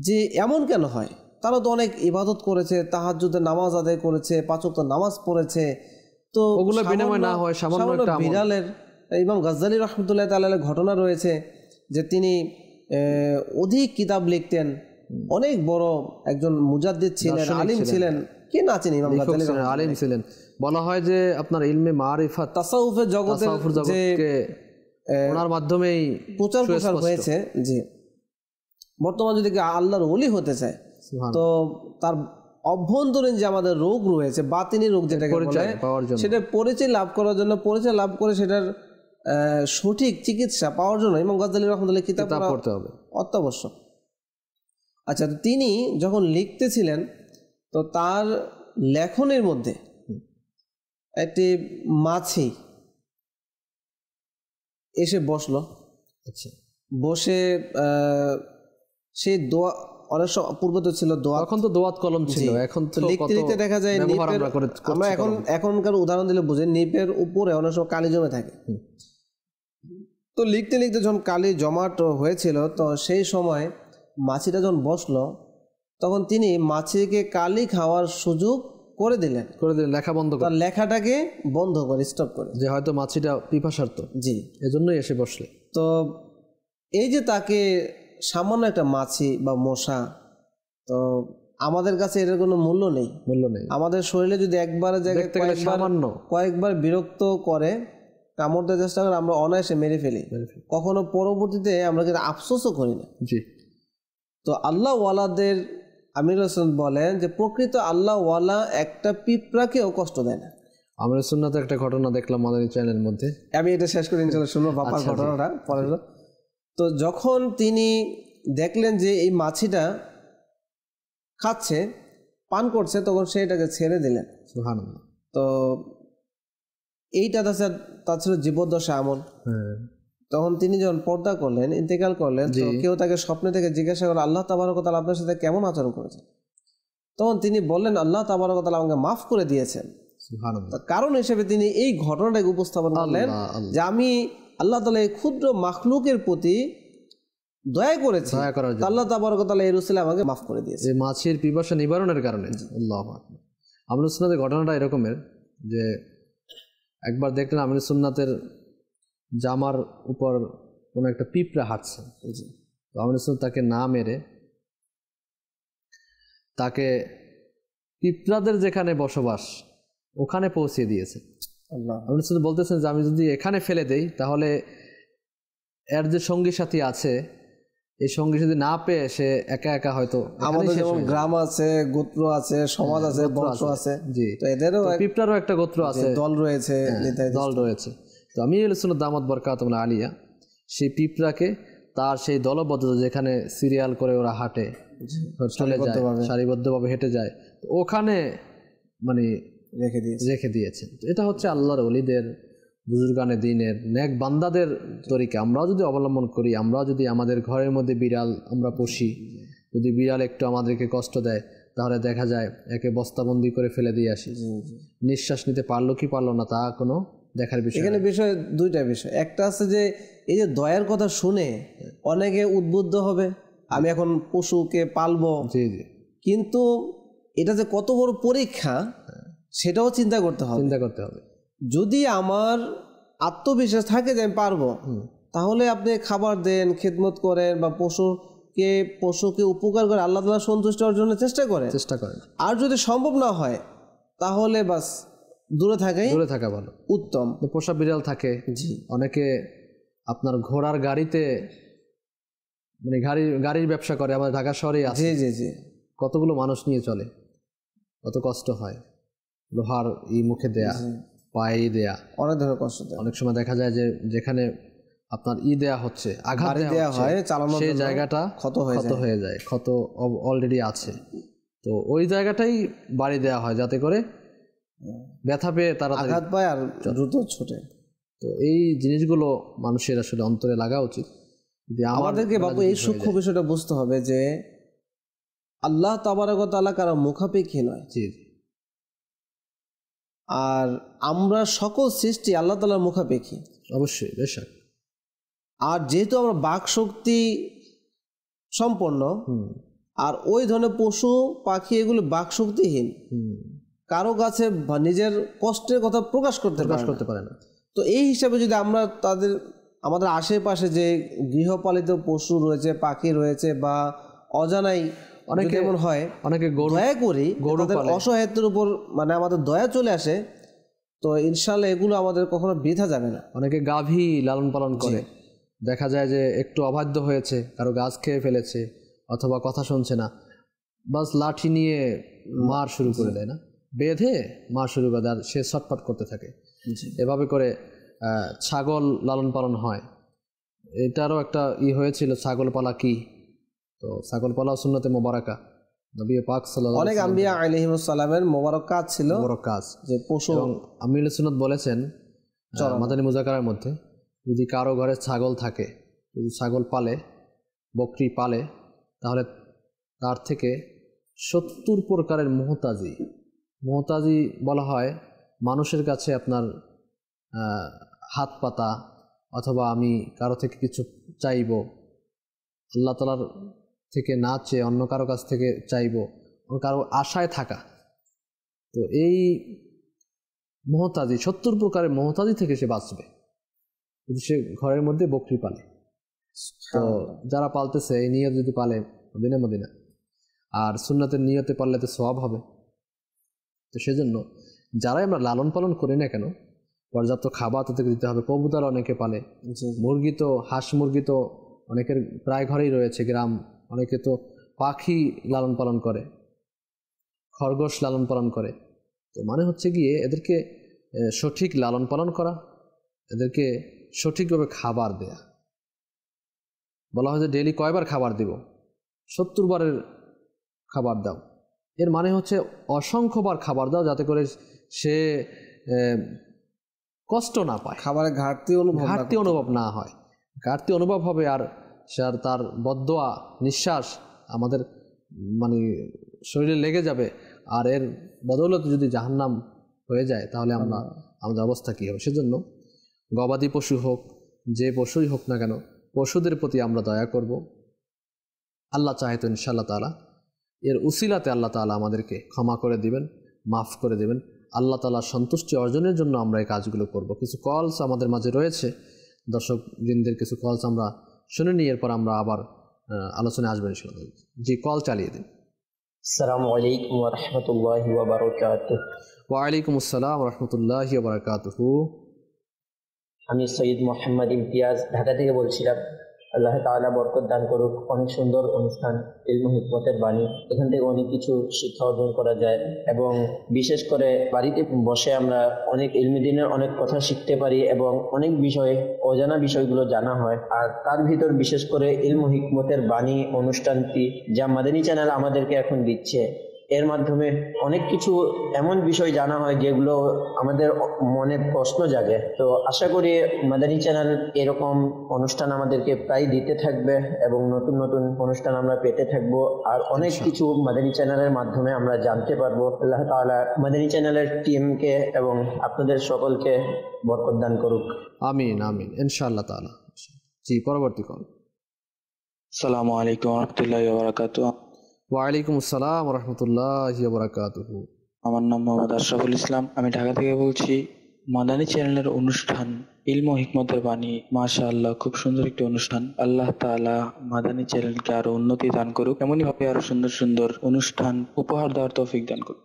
যে এমন কেন হয় তারা তো অনেক ইবাদত করেছে তাহার যুদ্ধে নামাজ আদায় করেছে পাচক নামাজ পড়েছে তো ওগুলো বিনিময় না হয় সামান্য বিড়ালের ইমাম গাজ্জালি রহমতুল্লাহ তাল্লাহ ঘটনা রয়েছে যে তিনি অধিক কিতাব লিখতেন অনেক বড় একজন মুজাদ্দিদ ছিলেন আলিম ছিলেন কে না চিনি ইমাম গাজ্জালি আলিম ছিলেন বলা হয় যে আপনার ইলমে মারিফাত তাসাউফের জগতে যে ওনার মাধ্যমেই প্রচার প্রসার হয়েছে জি বর্তমান যদি আল্লাহর ওলি হতে চায় তো তার অভ্যন্তরীণ যে আমাদের রোগ রয়েছে বাতিনি রোগ যেটাকে বলে সেটা পরিচয় লাভ করার জন্য পরিচয় লাভ করে সেটার সঠিক চিকিৎসা পাওয়ার জন্য ইমাম গাজ্জালি রহমতুল্লাহ কিতাব পড়তে হবে অত্যাবশ্যক আচ্ছা তো তিনি যখন লিখতেছিলেন তো তার লেখনের মধ্যে একটি মাছি এসে বসলো আচ্ছা বসে সে দোয়া অনেক পূর্ব তো ছিল দোয়া এখন তো দোয়াত কলম ছিল এখন তো লিখতে লিখতে দেখা যায় আমরা এখন এখনকার উদাহরণ দিলে বুঝে নিপের উপরে অনেক সময় কালি জমে থাকে তো লিখতে লিখতে যখন কালি জমাট হয়েছিল তো সেই সময় মাছিটা যখন বসলো তখন তিনি মাছিকে কালি খাওয়ার সুযোগ করে দিলেন করে দিলেন লেখা বন্ধ করে লেখাটাকে বন্ধ করে স্টপ করে যে হয়তো মাছিটা পিপাসার্থ জি এজন্যই এসে বসলে তো এই যে তাকে সামান্য একটা মাছি বা মশা তো আমাদের কাছে এটার কোনো মূল্য নেই মূল্য নেই আমাদের শরীরে যদি একবার জায়গায় সামান্য কয়েকবার বিরক্ত করে কামড় দেওয়ার চেষ্টা করে আমরা অনায়াসে মেরে ফেলি কখনো পরবর্তীতে আমরা কিন্তু আফসোসও করি না জি তো আল্লাহ ওয়ালাদের আমির হোসেন বলেন যে প্রকৃত আল্লাহ ওয়ালা একটা পিঁপড়াকেও কষ্ট দেয় না আমরা তো একটা ঘটনা দেখলাম আমাদের চ্যানেলের মধ্যে আমি এটা শেষ করে ইনশাল্লাহ শুনবো বাপার আচ্ছা, আচ্ছা। ঘটনাটা পরে তো যখন তিনি দেখলেন যে এই মাছিটা খাচ্ছে পান করছে তখন সে এটাকে ছেড়ে দিলেন তো এইটা তাছাড়া তাছাড়া জীবদ্দশা এমন হ্যাঁ তখন তিনি যখন পর্দা করলেন ইন্তেকাল করলেন কেউ তাকে স্বপ্নে থেকে জিজ্ঞাসা করলো আল্লাহ তালা আপনার সাথে কেমন আচরণ করেছেন তখন তিনি বললেন আল্লাহ তালা আমাকে মাফ করে দিয়েছেন কারণ হিসেবে তিনি এই ঘটনাটাকে উপস্থাপন করলেন যে আমি আল্লাহ তালা এই ক্ষুদ্র মাখলুকের প্রতি দয়া করেছে আল্লাহ তালা এই রুসিলা আমাকে মাফ করে দিয়েছে মাছের পিপাসা নিবারণের কারণে আল্লাহ আমরা ঘটনাটা এরকমের যে একবার দেখলেন আমির সুন্নাতের জামার উপর কোনো একটা পিঁপড়া হাঁটছে তো আমার ইসলাম তাকে না মেরে তাকে পিঁপড়াদের যেখানে বসবাস ওখানে পৌঁছে দিয়েছে আমার ইসলাম বলতেছেন যে আমি যদি এখানে ফেলে দেই তাহলে এর যে সঙ্গী সাথী আছে এই সঙ্গী যদি না পেয়ে সে একা একা হয়তো আমাদের যেমন গ্রাম আছে গোত্র আছে সমাজ হ্যাঁ, আছে বংশ আছে জি তো এদেরও পিঁপড়ারও একটা গোত্র আছে দল রয়েছে হ্যাঁ, দল রয়েছে তো আমি আলোচনা দামাত বরকাতমলা আলিয়া সেই পিঁপড়াকে তার সেই দলবদ্ধতা যেখানে সিরিয়াল করে ওরা হাঁটে চলে যায় সারিবদ্ধভাবে হেঁটে যায় ওখানে মানে রেখে দিয়ে রেখে দিয়েছেন এটা হচ্ছে আল্লাহর অলিদের বুজুর্গানে দিনের ন্যাক বান্দাদের তরিকা আমরাও যদি অবলম্বন করি আমরা যদি আমাদের ঘরের মধ্যে বিড়াল আমরা পুষি যদি বিড়াল একটু আমাদেরকে কষ্ট দেয় তাহলে দেখা যায় একে বস্তাবন্দি করে ফেলে দিয়ে আসি নিঃশ্বাস নিতে পারলো কি পারলো না তা কোনো দেখার বিষয় এখানে বিষয় দুইটা বিষয় একটা আছে যে এই যে দয়ার কথা শুনে অনেকে উদ্বুদ্ধ হবে আমি এখন পশুকে পালবো কিন্তু এটা যে কত বড় পরীক্ষা সেটাও চিন্তা করতে হবে চিন্তা করতে হবে যদি আমার আত্মবিশ্বাস থাকে যে আমি পারবো তাহলে আপনি খাবার দেন খেদমত করেন বা পশুকে পশুকে উপকার করে আল্লাহ তালা সন্তুষ্ট অর্জনের চেষ্টা করেন চেষ্টা করেন আর যদি সম্ভব না হয় তাহলে বাস দূরে থাকে দূরে থাকা ভালো উত্তম পোষা বিড়াল থাকে জি অনেকে আপনার ঘোড়ার গাড়িতে মানে গাড়ি গাড়ির ব্যবসা করে আমাদের ঢাকা শহরে আছে জি জি জি কতগুলো মানুষ নিয়ে চলে কত কষ্ট হয় লোহার ই মুখে দেয়া পায়ে ই দেয়া অনেক ধরনের কষ্ট দেয় অনেক সময় দেখা যায় যে যেখানে আপনার ই দেয়া হচ্ছে আঘাত দেয়া হয় চালানো সেই জায়গাটা ক্ষত হয়ে ক্ষত হয়ে যায় ক্ষত অলরেডি আছে তো ওই জায়গাটাই বাড়ি দেয়া হয় যাতে করে ব্যথা পেয়ে তারা আঘাত পায় আর দ্রুত ছোটে তো এই জিনিসগুলো মানুষের আসলে অন্তরে লাগা উচিত আমাদেরকে বাবু এই সূক্ষ্ম বিষয়টা বুঝতে হবে যে আল্লাহ তাবারকতালা কারো মুখাপেক্ষী নয় জি আর আমরা সকল সৃষ্টি আল্লাহ তালার মুখাপেক্ষী অবশ্যই বেশাক আর যেহেতু আমরা বাক শক্তি সম্পন্ন আর ওই ধরনের পশু পাখি এগুলো বাক শক্তিহীন কারো কাছে নিজের কষ্টের কথা প্রকাশ করতে প্রকাশ করতে পারে না তো এই হিসাবে যদি আমরা তাদের আমাদের আশেপাশে যে গৃহপালিত পশু রয়েছে পাখি রয়েছে বা অজানাই অনেকে এমন হয় অনেকে দয়া করি গরুদের অসহায়ত্বের উপর মানে আমাদের দয়া চলে আসে তো ইনশাল্লাহ এগুলো আমাদের কখনো বৃথা যাবে না অনেকে গাভী লালন পালন করে দেখা যায় যে একটু অবাধ্য হয়েছে কারো গাছ খেয়ে ফেলেছে অথবা কথা শুনছে না বাস লাঠি নিয়ে মার শুরু করে দেয় না বেঁধে মা শুরু সুরুবাদার সে ছটফট করতে থাকে এভাবে করে ছাগল লালন পালন হয় এটারও একটা ই হয়েছিল ছাগল পালা কি তো ছাগল পালা সুন্নতে মোবারকা পাক অনেক ছিল কাজ যে পশু বলেছেন মধ্যে যদি কারো ঘরে ছাগল থাকে যদি ছাগল পালে বকরি পালে তাহলে তার থেকে সত্তর প্রকারের মোহতাজি মোহতাজি বলা হয় মানুষের কাছে আপনার হাত পাতা অথবা আমি কারো থেকে কিছু চাইব আল্লাহ তালার থেকে না চেয়ে অন্য কারো কাছ থেকে চাইব কারো আশায় থাকা তো এই মহতাজি সত্তর প্রকারের মহতাজি থেকে সে বাঁচবে যদি সে ঘরের মধ্যে বকরি পালে তো যারা পালতেছে এই নিয়ত যদি পালে মদিনা মদিনা আর সুন্নাতের নিয়তে পারলে তো সব হবে তো সেজন্য যারাই আমরা লালন পালন করি না কেন পর্যাপ্ত খাবার তাদেরকে দিতে হবে কবুতর অনেকে পালে মুরগি তো হাঁস মুরগি তো অনেকের প্রায় ঘরেই রয়েছে গ্রাম অনেকে তো পাখি লালন পালন করে খরগোশ লালন পালন করে তো মানে হচ্ছে গিয়ে এদেরকে সঠিক লালন পালন করা এদেরকে সঠিকভাবে খাবার দেয়া বলা হয় যে ডেলি কয়বার খাবার দিব সত্তর বারের খাবার দাও এর মানে হচ্ছে অসংখ্যবার খাবার দাও যাতে করে সে কষ্ট না পায় খাবারের ঘাটতি অনুভব ঘাটতি অনুভব না হয় ঘাটতি অনুভব হবে আর আর তার বদোয়া নিঃশ্বাস আমাদের মানে শরীরে লেগে যাবে আর এর বদৌলত যদি জাহান্নাম হয়ে যায় তাহলে আমরা হ্যাঁ। আমাদের অবস্থা কী হবে সেজন্য গবাদি পশু হোক যে পশুই হোক না কেন পশুদের প্রতি আমরা দয়া করব আল্লাহ চাহে তো তালা এর উসিলাতে আল্লাহ তালা আমাদেরকে ক্ষমা করে দিবেন মাফ করে দেবেন আল্লাহ তালার সন্তুষ্টি অর্জনের জন্য আমরা এই কাজগুলো করব কিছু কলস আমাদের মাঝে রয়েছে দর্শক জিনদের কিছু কলস আমরা শুনে নিই এরপর আমরা আবার আলোচনায় আসবেন ইনশাল্লাহ জি কল চালিয়ে দিন আমি সৈয়দ মোহাম্মদ ইমতিয়াজ ঢাকা থেকে বলছিলাম আল্লাহ তালা বরকত দান করুক অনেক সুন্দর অনুষ্ঠান ইলম হিকমতের বাণী এখান থেকে অনেক কিছু শিক্ষা অর্জন করা যায় এবং বিশেষ করে বাড়িতে বসে আমরা অনেক ইলমি দিনের অনেক কথা শিখতে পারি এবং অনেক বিষয়ে অজানা বিষয়গুলো জানা হয় আর তার ভিতর বিশেষ করে ইলম হিকমতের বাণী অনুষ্ঠানটি যা মাদানী চ্যানেল আমাদেরকে এখন দিচ্ছে এর মাধ্যমে অনেক কিছু এমন বিষয় জানা হয় যেগুলো আমাদের মনে প্রশ্ন জাগে তো আশা করি মাদারি চ্যানেল এরকম অনুষ্ঠান আমাদেরকে প্রায় দিতে থাকবে এবং নতুন নতুন অনুষ্ঠান আমরা পেতে থাকবো আর অনেক আচ্ছা। কিছু মাদারি চ্যানেলের মাধ্যমে আমরা জানতে পারবো আল্লাহ তাহলে মাদারি চ্যানেলের টিমকে এবং আপনাদের সকলকে বরকত দান করুক আমিন আমিন ইনশাআল্লাহ তালা জি পরবর্তী কল সালামু আলাইকুম রহমতুল্লাহ বারাকাতু ওয়ালাইকুম আসসালাম রহমতুল্লাহ বরাকাত আমার নাম মোহাম্মদ আশরাফুল ইসলাম আমি ঢাকা থেকে বলছি মাদানী চ্যানেলের অনুষ্ঠান ইলম হিকমতের বাণী মাশা আল্লাহ খুব সুন্দর একটি অনুষ্ঠান আল্লাহ তালা মাদানী চ্যানেলকে আরো উন্নতি দান করুক এমনই ভাবে আরো সুন্দর সুন্দর অনুষ্ঠান উপহার দেওয়ার তৌফিক দান করুক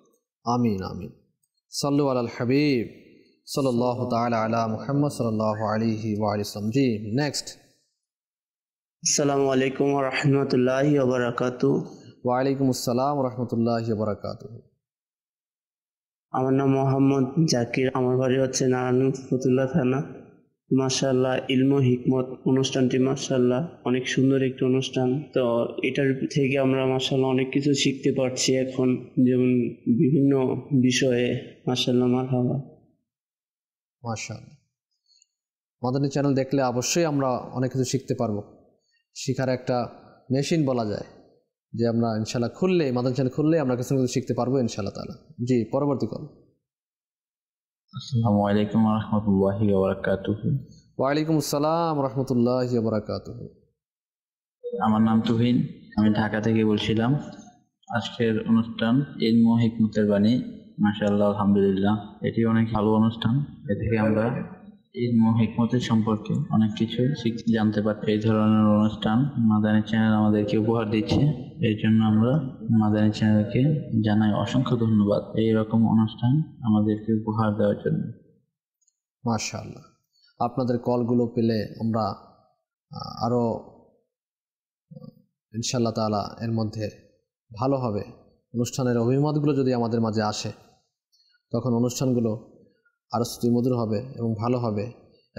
আমিন আমিন সাল্লু আল হাবিব সাল্লাহ তালা আলা মুহাম্মদ সাল্লাহ আলিহি ওয়ালিসাম জি নেক্সট আসসালামু আলাইকুম রহমতুল্লাহ বারাকাতু ওয়ালাইকুম আসসালাম রহমতুল্লাহ বরাকাত আমার নাম মোহাম্মদ জাকির আমার বাড়ি হচ্ছে নারায়ণ ফতুল্লাহ থানা মার্শাল্লাহ ইলম হিকমত অনুষ্ঠানটি মার্শাল্লাহ অনেক সুন্দর একটি অনুষ্ঠান তো এটার থেকে আমরা মার্শাল্লাহ অনেক কিছু শিখতে পারছি এখন যেমন বিভিন্ন বিষয়ে মার্শাল্লাহ মারহাবা মাসাল্লাহ মাদানী চ্যানেল দেখলে অবশ্যই আমরা অনেক কিছু শিখতে পারবো শিখার একটা মেশিন বলা যায় যে আমরা ইনশাল্লাহ খুললে মাদান চ্যানেল খুললে আমরা কিছু কিছু শিখতে পারবো ইনশাল্লাহ তালা জি পরবর্তী কল আসসালামু আলাইকুম রহমতুল্লাহি ওয়ালাইকুম আসসালাম রহমতুল্লাহি বারাকাতুহু আমার নাম তুহিন আমি ঢাকা থেকে বলছিলাম আজকের অনুষ্ঠান ইলমো হিকমতের বাণী মাসা আলহামদুলিল্লাহ এটি অনেক ভালো অনুষ্ঠান এ থেকে আমরা ইলমু হিকমতের সম্পর্কে অনেক কিছু জানতে পারি এই ধরনের অনুষ্ঠান মাদানী চ্যানেল আমাদেরকে উপহার দিচ্ছে এই জন্য আমরা মাদানী চ্যানেলকে জানাই অসংখ্য ধন্যবাদ এই রকম অনুষ্ঠান আমাদেরকে উপহার দেওয়ার জন্য মার্শাল আপনাদের কলগুলো পেলে আমরা আরও ইনশাল্লাহ তালা এর মধ্যে ভালো হবে অনুষ্ঠানের অভিমতগুলো যদি আমাদের মাঝে আসে তখন অনুষ্ঠানগুলো আরও শ্রুতিমধুর হবে এবং ভালো হবে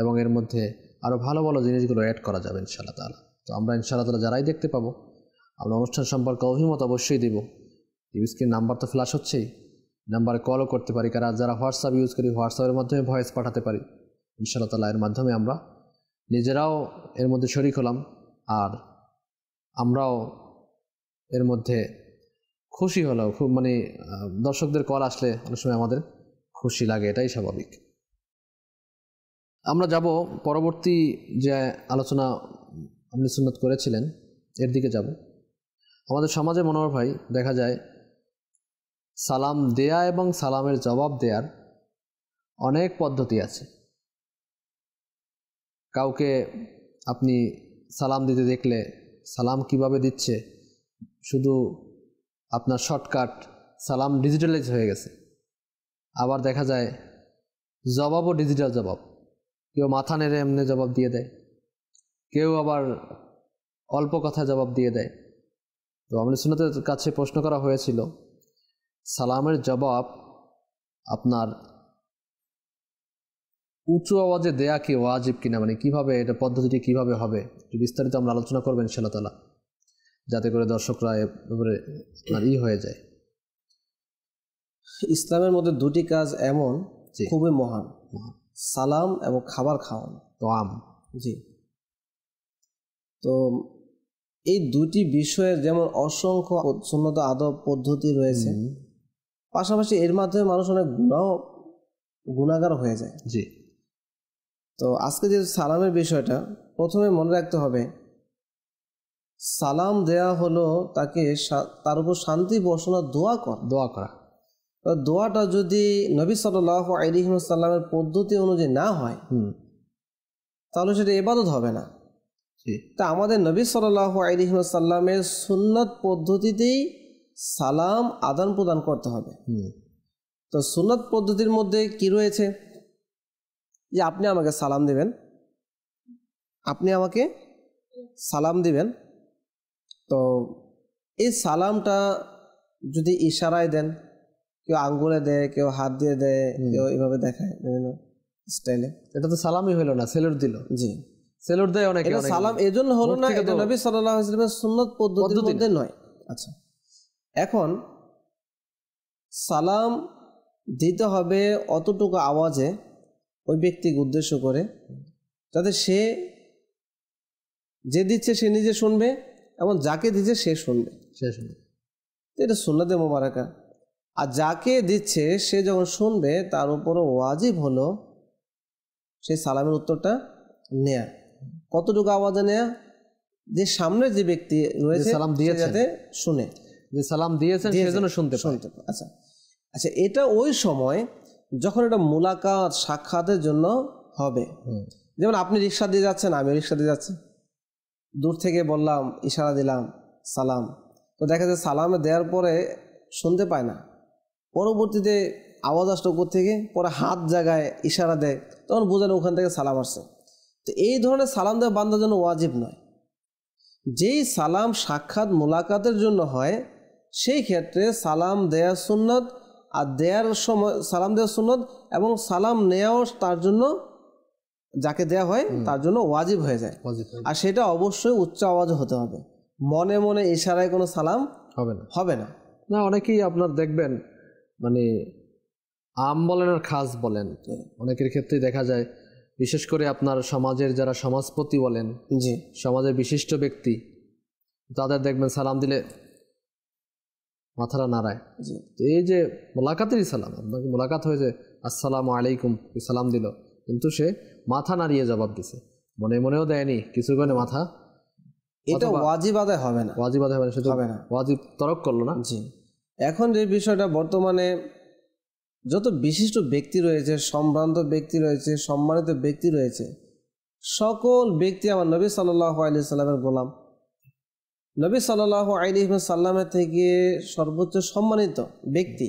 এবং এর মধ্যে আরও ভালো ভালো জিনিসগুলো অ্যাড করা যাবে ইনশাআল্লাহ তালা তো আমরা ইনশাআল্লাহ তালা যারাই দেখতে পাবো আমরা অনুষ্ঠান সম্পর্কে অভিমত অবশ্যই দেবো টিভি স্ক্রিন নাম্বার তো ফ্ল্যাশ হচ্ছেই নাম্বারে কলও করতে পারি কারণ যারা হোয়াটসঅ্যাপ ইউজ করি হোয়াটসঅ্যাপের মাধ্যমে ভয়েস পাঠাতে পারি ইনশাআল্লাহ তালা এর মাধ্যমে আমরা নিজেরাও এর মধ্যে শরিক হলাম আর আমরাও এর মধ্যে খুশি হলাম খুব মানে দর্শকদের কল আসলে অনেক সময় আমাদের খুশি লাগে এটাই স্বাভাবিক আমরা যাব পরবর্তী যে আলোচনা আপনি সুন্নত করেছিলেন এর দিকে যাব আমাদের সমাজে মনোহর ভাই দেখা যায় সালাম দেয়া এবং সালামের জবাব দেয়ার অনেক পদ্ধতি আছে কাউকে আপনি সালাম দিতে দেখলে সালাম কিভাবে দিচ্ছে শুধু আপনার শর্টকাট সালাম ডিজিটালাইজ হয়ে গেছে আবার দেখা যায় জবাবও ডিজিটাল জবাব কেউ মাথা নেড়ে এমনি জবাব দিয়ে দেয় কেউ আবার অল্প কথা জবাব দিয়ে দেয় তো আমি সুনাতের কাছে প্রশ্ন করা হয়েছিল সালামের জবাব আপনার উঁচু আওয়াজে দেয়া কি ওয়াজিব কিনা মানে কিভাবে এটা পদ্ধতিটি কিভাবে হবে একটু বিস্তারিত আমরা আলোচনা করবেন ইনশাল্লাহ তালা যাতে করে দর্শকরা এবারে আপনার ই হয়ে যায় ইসলামের মধ্যে দুটি কাজ এমন খুবই মহান সালাম এবং খাবার খাওয়ানো তোয়াম জি তো এই দুটি বিষয়ে যেমন অসংখ্য সুন্নত আদব পদ্ধতি রয়েছে পাশাপাশি এর মাধ্যমে মানুষ অনেক গুণাও গুণাগার হয়ে যায় জি তো আজকে যে সালামের বিষয়টা প্রথমে মনে রাখতে হবে সালাম দেয়া হলো তাকে তার উপর শান্তি বর্ষণা দোয়া কর দোয়া করা দোয়াটা যদি নবী সাল্লাহ আলিহাসাল্লামের পদ্ধতি অনুযায়ী না হয় তাহলে সেটা এবাদত হবে না তা আমাদের নবী সাল্লাহ আলিহাসাল্লামের সুন্নত পদ্ধতিতেই সালাম আদান প্রদান করতে হবে তো সুন্নত পদ্ধতির মধ্যে কি রয়েছে যে আপনি আমাকে সালাম দেবেন আপনি আমাকে সালাম দিবেন তো এই সালামটা যদি ইশারায় দেন কেউ আঙ্গুলে দেয় কেউ হাত দিয়ে দেয় কেউ এইভাবে দেখায় বিভিন্ন স্টাইলে এটা তো সালামই হলো না সেলুট দিল জি সেলুট দেয় অনেক এটা সালাম এজন্য হলো না এটা নবী সাল্লাল্লাহু আলাইহি ওয়াসাল্লামের সুন্নাত পদ্ধতির মধ্যে নয় আচ্ছা এখন সালাম দিতে হবে অতটুকু আওয়াজে ওই ব্যক্তিকে উদ্দেশ্য করে যাতে সে যে দিচ্ছে সে নিজে শুনবে এবং যাকে দিচ্ছে সে শুনবে সে শুনবে এটা সোনাদে মোবারকা আর যাকে দিচ্ছে সে যখন শুনবে তার উপরে ওয়াজিব হলো সে সালামের উত্তরটা নেয়া কতটুকু আওয়াজে নেয়া যে সামনের যে ব্যক্তি রয়েছে সালাম দিয়ে যাতে শুনে যে সালাম দিয়েছেন সেজন্য শুনতে শুনতে আচ্ছা আচ্ছা এটা ওই সময় যখন এটা মোলাকাত সাক্ষাতের জন্য হবে যেমন আপনি রিক্সা দিয়ে যাচ্ছেন আমি রিক্সা দিয়ে যাচ্ছি দূর থেকে বললাম ইশারা দিলাম সালাম তো দেখা যায় সালামে দেওয়ার পরে শুনতে পায় না পরবর্তীতে আওয়াজ আসলো ওপর থেকে পরে হাত জাগায় ইশারা দেয় তখন বোঝালো ওখান থেকে সালাম আসছে তো এই ধরনের সালাম দেওয়া বান্ধার জন্য ওয়াজিব নয় যেই সালাম সাক্ষাৎ মোলাকাতের জন্য হয় সেই ক্ষেত্রে সালাম দেয়া সুন্নত আর দেয়ার সময় সালাম দেওয়া সুন্নত এবং সালাম নেওয়াও তার জন্য যাকে দেয়া হয় তার জন্য ওয়াজিব হয়ে যায় আর সেটা অবশ্যই উচ্চ আওয়াজ হতে হবে মনে মনে ইশারায় কোনো সালাম হবে না হবে না না অনেকেই আপনার দেখবেন মানে আম বলেন আর খাস বলেন অনেকের ক্ষেত্রে দেখা যায় বিশেষ করে আপনার সমাজের যারা সমাজপতি বলেন জি সমাজের বিশিষ্ট ব্যক্তি তাদের দেখবেন সালাম দিলে মাথারা নাড়ায় তো এই যে মোলাকাতেরই সালাম আপনাকে মোলাকাত যে আসসালামু আলাইকুম সালাম দিল কিন্তু সে মাথা নাড়িয়ে জবাব দিছে মনে মনেও দেয়নি কিছু কারণে মাথা এটা ওয়াজিব আদায় হবে না ওয়াজিব আদায় হবে না হবে না ওয়াজিব তরক করলো না জি এখন যে বিষয়টা বর্তমানে যত বিশিষ্ট ব্যক্তি রয়েছে সম্ভ্রান্ত ব্যক্তি রয়েছে সম্মানিত ব্যক্তি রয়েছে সকল ব্যক্তি আমার নবী সাল্লাহ আলি সাল্লামের গোলাম নবী সাল্লাহ আলি সাল্লামের থেকে সর্বোচ্চ সম্মানিত ব্যক্তি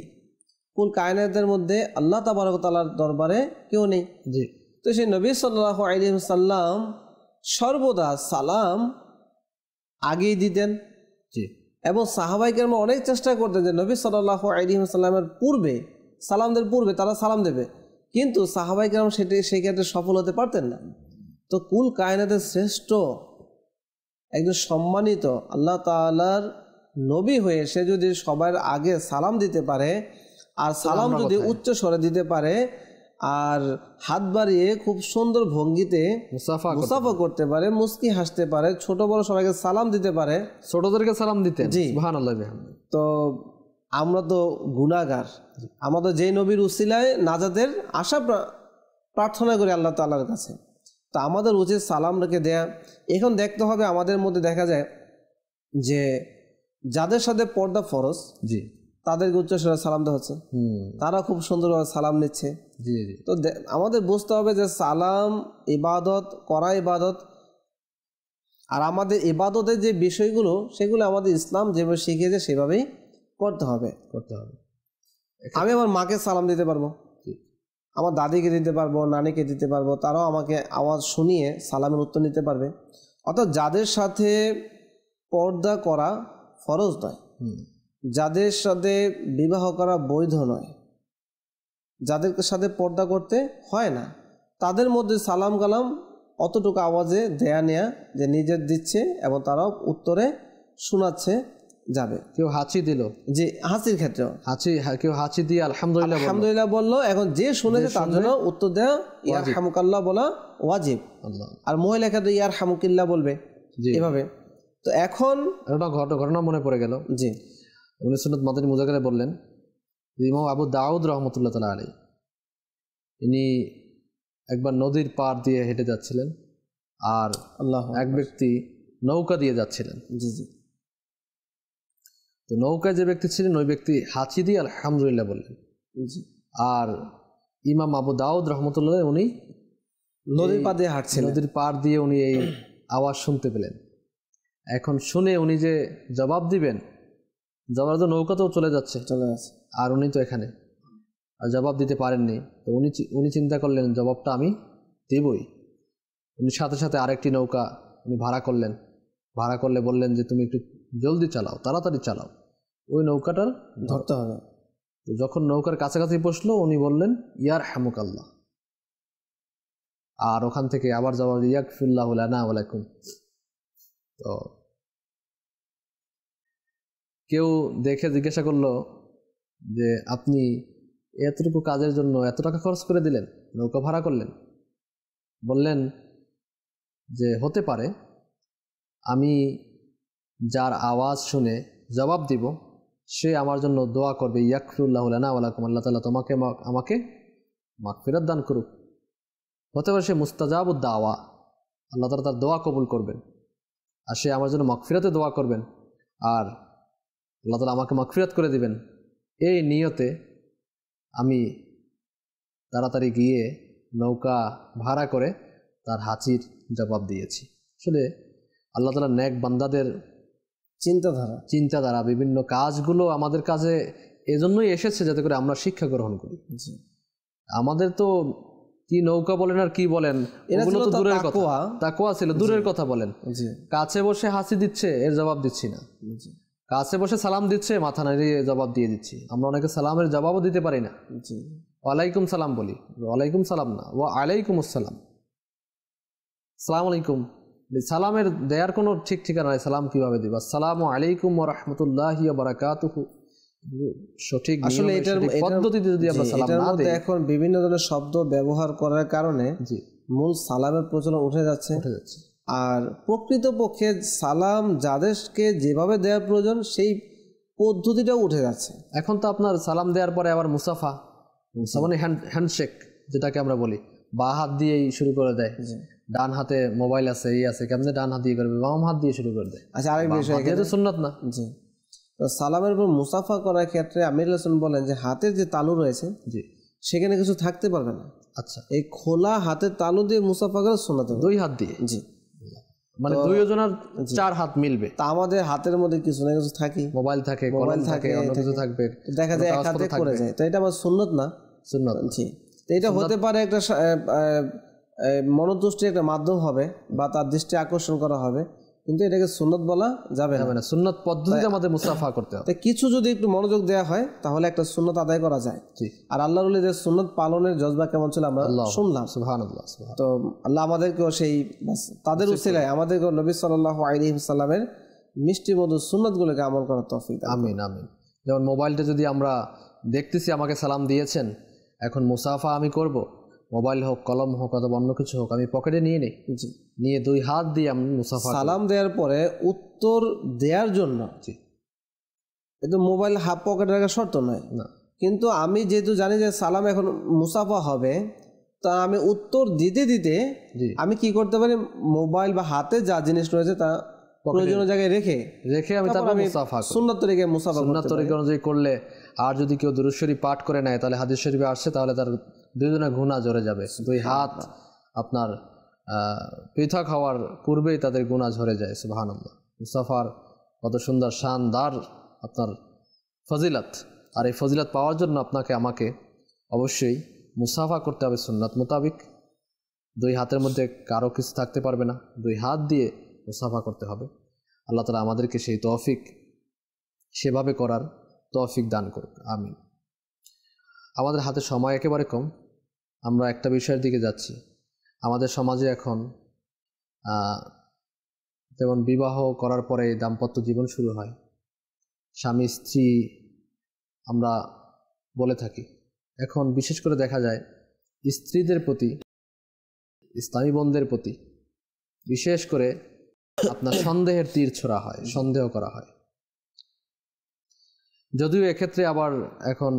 কুল কায়নাতের মধ্যে আল্লাহ তাবারকতালার দরবারে কেউ নেই জি তো সেই নবী সাল্লাহ আলি সাল্লাম সর্বদা সালাম আগেই দিতেন জি এবং সাহাবাই সাহাবাইকেরম অনেক চেষ্টা করতেন যে নবী সাল্লাহ আলিমসাল্লামের পূর্বে সালামদের পূর্বে তারা সালাম দেবে কিন্তু সাহাবাইকেরম সেটি সেই ক্ষেত্রে সফল হতে পারতেন না তো কুল কায়নাদের শ্রেষ্ঠ একজন সম্মানিত আল্লাহ তালার নবী হয়ে সে যদি সবার আগে সালাম দিতে পারে আর সালাম যদি উচ্চ স্বরে দিতে পারে আর হাত বাড়িয়ে খুব সুন্দর ভঙ্গিতে মুসাফা মুসাফা করতে পারে মুস্কি হাসতে পারে ছোট বড় সবাইকে সালাম দিতে পারে ছোটদেরকে সালাম দিতে জি তো আমরা তো গুণাগার আমাদের যেই নবীর উসিলায় নাজাদের আশা প্রার্থনা করি আল্লাহ তাল্লাহর কাছে তা আমাদের উচিত সালাম রেখে দেয়া এখন দেখতে হবে আমাদের মধ্যে দেখা যায় যে যাদের সাথে পর্দা ফরজ জি তাদের উচ্চস্বরে সালাম দেওয়া হচ্ছে তারা খুব সুন্দরভাবে সালাম নিচ্ছে তো আমাদের বুঝতে হবে যে সালাম ইবাদত করা ইবাদত আর আমাদের ইবাদতের যে বিষয়গুলো সেগুলো আমাদের ইসলাম যেভাবে শিখিয়েছে সেভাবেই করতে হবে করতে হবে আমি আমার মাকে সালাম দিতে পারবো আমার দাদিকে দিতে পারবো নানিকে দিতে পারবো তারাও আমাকে আওয়াজ শুনিয়ে সালামের উত্তর নিতে পারবে অর্থাৎ যাদের সাথে পর্দা করা ফরজ নয় যাদের সাথে বিবাহ করা বৈধ নয় যাদের সাথে পর্দা করতে হয় না তাদের মধ্যে সালাম কালাম অতটুকু আওয়াজে দেয়া নেয়া যে নিজের দিচ্ছে এবং তারাও উত্তরে শোনাচ্ছে যাবে কেউ হাঁচি দিল যে হাঁচির ক্ষেত্রে হাঁচি হ্যাঁ, কেউ হাঁচি দিয়ে আলহামদুলিল্লাহ আলহামদুলিল্লাহ বললো এখন যে শুনেছে তার জন্য উত্তর দেওয়া ইয়ার হামুকাল্লাহ বলা ওয়াজিব আর মহিলা ক্ষেত্রে ইয়ার হামুকিল্লা বলবে এভাবে তো এখন ঘটনা মনে পড়ে গেল জি ইবনে সুন্নত মাদানী মুজাকারে বললেন ইমাম আবু দাউদ রহমতুল্লাহ তালা আলী ইনি একবার নদীর পার দিয়ে হেঁটে যাচ্ছিলেন আর আল্লাহ এক ব্যক্তি নৌকা দিয়ে যাচ্ছিলেন জি জি তো নৌকায় যে ব্যক্তি ছিলেন ওই ব্যক্তি হাঁচি দিয়ে আলহামদুলিল্লাহ বললেন আর ইমাম আবু দাউদ রহমতুল্লাহ উনি নদীর পা দিয়ে হাঁটছেন নদীর পার দিয়ে উনি এই আওয়াজ শুনতে পেলেন এখন শুনে উনি যে জবাব দিবেন যাওয়ার তো নৌকাতেও চলে যাচ্ছে চলে যাচ্ছে আর উনি তো এখানে আর জবাব দিতে পারেননি তো উনি উনি চিন্তা করলেন জবাবটা আমি দেবই উনি সাথে সাথে আরেকটি নৌকা উনি ভাড়া করলেন ভাড়া করলে বললেন যে তুমি একটু জলদি চালাও তাড়াতাড়ি চালাও ওই নৌকাটার ধরতে হবে তো যখন নৌকার কাছাকাছি বসলো উনি বললেন ইয়ার হ্যামুক আল্লাহ আর ওখান থেকে আবার জবাব ইয়াক ফিল্লাহ আলাইকুম তো কেউ দেখে জিজ্ঞাসা করলো যে আপনি এতটুকু কাজের জন্য এত টাকা খরচ করে দিলেন নৌকা ভাড়া করলেন বললেন যে হতে পারে আমি যার আওয়াজ শুনে জবাব দিব সে আমার জন্য দোয়া করবে ইয়াকফিরুল্লাহুল্লাহ আলাকুম আল্লাহ তালা তোমাকে আমাকে মাকফিরাত দান করুক হতে পারে সে মুস্তাজাবুদ্দাওয়া আল্লাহ তালা তার দোয়া কবুল করবেন আর সে আমার জন্য মাকফিরাতে দোয়া করবেন আর আল্লাহ তালা আমাকে মাকফিরাত করে দিবেন এই নিয়তে আমি তাড়াতাড়ি গিয়ে নৌকা ভাড়া করে তার হাঁচির জবাব দিয়েছি আসলে আল্লাহ তালা ন্যাক বান্দাদের চিন্তাধারা চিন্তাধারা বিভিন্ন কাজগুলো আমাদের কাছে এজন্যই এসেছে যাতে করে আমরা শিক্ষা গ্রহণ করি আমাদের তো কি নৌকা বলেন আর কি বলেন এগুলো তো দূরের কথা তাকুয়া ছিল দূরের কথা বলেন কাছে বসে হাসি দিচ্ছে এর জবাব দিচ্ছি না কাছে বসে সালাম দিচ্ছে মাথা নাড়িয়ে জবাব দিয়ে দিচ্ছি আমরা অনেকে সালামের জবাবও দিতে পারি না ওয়ালাইকুম সালাম বলি ওয়ালাইকুম সালাম না ও আলাইকুম আসসালাম সালাম আলাইকুম সালামের দেয়ার কোনো ঠিক ঠিকানা নাই সালাম কিভাবে দিব সালাম আলাইকুম ও রহমতুল্লাহ ওয়া সঠিক আসলে এটার পদ্ধতিতে যদি আমরা সালাম না দেই এখন বিভিন্ন ধরনের শব্দ ব্যবহার করার কারণে মূল সালামের প্রচলন উঠে যাচ্ছে উঠে যাচ্ছে আর প্রকৃতপক্ষে সালাম যাদেরকে যেভাবে দেওয়ার প্রয়োজন সেই পদ্ধতিটাও উঠে যাচ্ছে এখন তো আপনার সালাম দেওয়ার পরে আবার মুসাফা মানে হ্যান্ড হ্যান্ডশেক যেটাকে আমরা বলি বা হাত দিয়েই শুরু করে দেয় ডান হাতে মোবাইল আছে এই আছে কেমনে ডান হাত দিয়ে করবে বাম হাত দিয়ে শুরু করে দেয় আচ্ছা আরেক বিষয় তো সুন্নত না জি তো সালামের উপর মুসাফা করার ক্ষেত্রে আমির হাসান বলেন যে হাতের যে তালু রয়েছে জি সেখানে কিছু থাকতে পারবে না আচ্ছা এই খোলা হাতের তালু দিয়ে মুসাফা করে শোনাতে দুই হাত দিয়ে জি মানে চার হাত মিলবে তা আমাদের হাতের মধ্যে কিছু না কিছু থাকে মোবাইল থাকে মোবাইল থাকে অন্য কিছু থাকবে দেখা যায় এক হাতে করে যায় তো এটা আমার সুন্নত না সুন্নত জি তো এটা হতে পারে একটা মনোতুষ্টির একটা মাধ্যম হবে বা তার দৃষ্টি আকর্ষণ করা হবে কিন্তু এটাকে সুন্নত বলা যাবে হবে না সুন্নত পদ্ধতিতে আমাদের মুসাফা করতে হবে কিছু যদি একটু মনোযোগ দেওয়া হয় তাহলে একটা সুন্নত আদায় করা যায় আর আল্লাহ যে সুন্নত পালনের জজবা কেমন ছিল আমরা শুনলাম তো আল্লাহ আমাদেরকেও সেই তাদের উচিলায় আমাদেরকেও নবী সাল্লাহ আলিহিসাল্লামের মিষ্টি মধু সুন্নতগুলোকে আমল করার তফিক আমিন আমিন যেমন মোবাইলটা যদি আমরা দেখতেছি আমাকে সালাম দিয়েছেন এখন মুসাফা আমি করব মোবাইল হোক কলম হোক অথবা অন্য কিছু হোক আমি পকেটে নিয়ে নিই নিয়ে দুই হাত দিয়ে আমি মুসাফা সালাম দেওয়ার পরে উত্তর দেওয়ার জন্য কিন্তু মোবাইল হাফ পকেটে রাখা শর্ত নয় না কিন্তু আমি যেহেতু জানি যে সালাম এখন মুসাফা হবে তা আমি উত্তর দিতে দিতে আমি কি করতে পারি মোবাইল বা হাতে যা জিনিস রয়েছে তা প্রয়োজনীয় জায়গায় রেখে রেখে আমি তারপর মুসাফা সুন্নাত তরিকে মুসাফা তরিকে অনুযায়ী করলে আর যদি কেউ দুরুশ্বরী পাঠ করে নেয় তাহলে হাদিস শরীফে আসছে তাহলে তার দুইজনে গুণা ঝরে যাবে দুই হাত আপনার পৃথক হওয়ার পূর্বেই তাদের গুণা ঝরে যায় সুবাহান্লাহ মুস্তাফার কত সুন্দর শানদার আপনার ফজিলাত আর এই ফজিলাত পাওয়ার জন্য আপনাকে আমাকে অবশ্যই মুসাফা করতে হবে সুন্নাত মোতাবিক দুই হাতের মধ্যে কারো কিছু থাকতে পারবে না দুই হাত দিয়ে মুসাফা করতে হবে আল্লাহ তালা আমাদেরকে সেই তৌফিক সেভাবে করার তৌফিক দান করুক আমিন আমাদের হাতে সময় একেবারে কম আমরা একটা বিষয়ের দিকে যাচ্ছি আমাদের সমাজে এখন যেমন বিবাহ করার পরে দাম্পত্য জীবন শুরু হয় স্বামী স্ত্রী আমরা বলে থাকি এখন বিশেষ করে দেখা যায় স্ত্রীদের প্রতি ইসলামী বন্ধের প্রতি বিশেষ করে আপনার সন্দেহের তীর ছোড়া হয় সন্দেহ করা হয় যদিও এক্ষেত্রে আবার এখন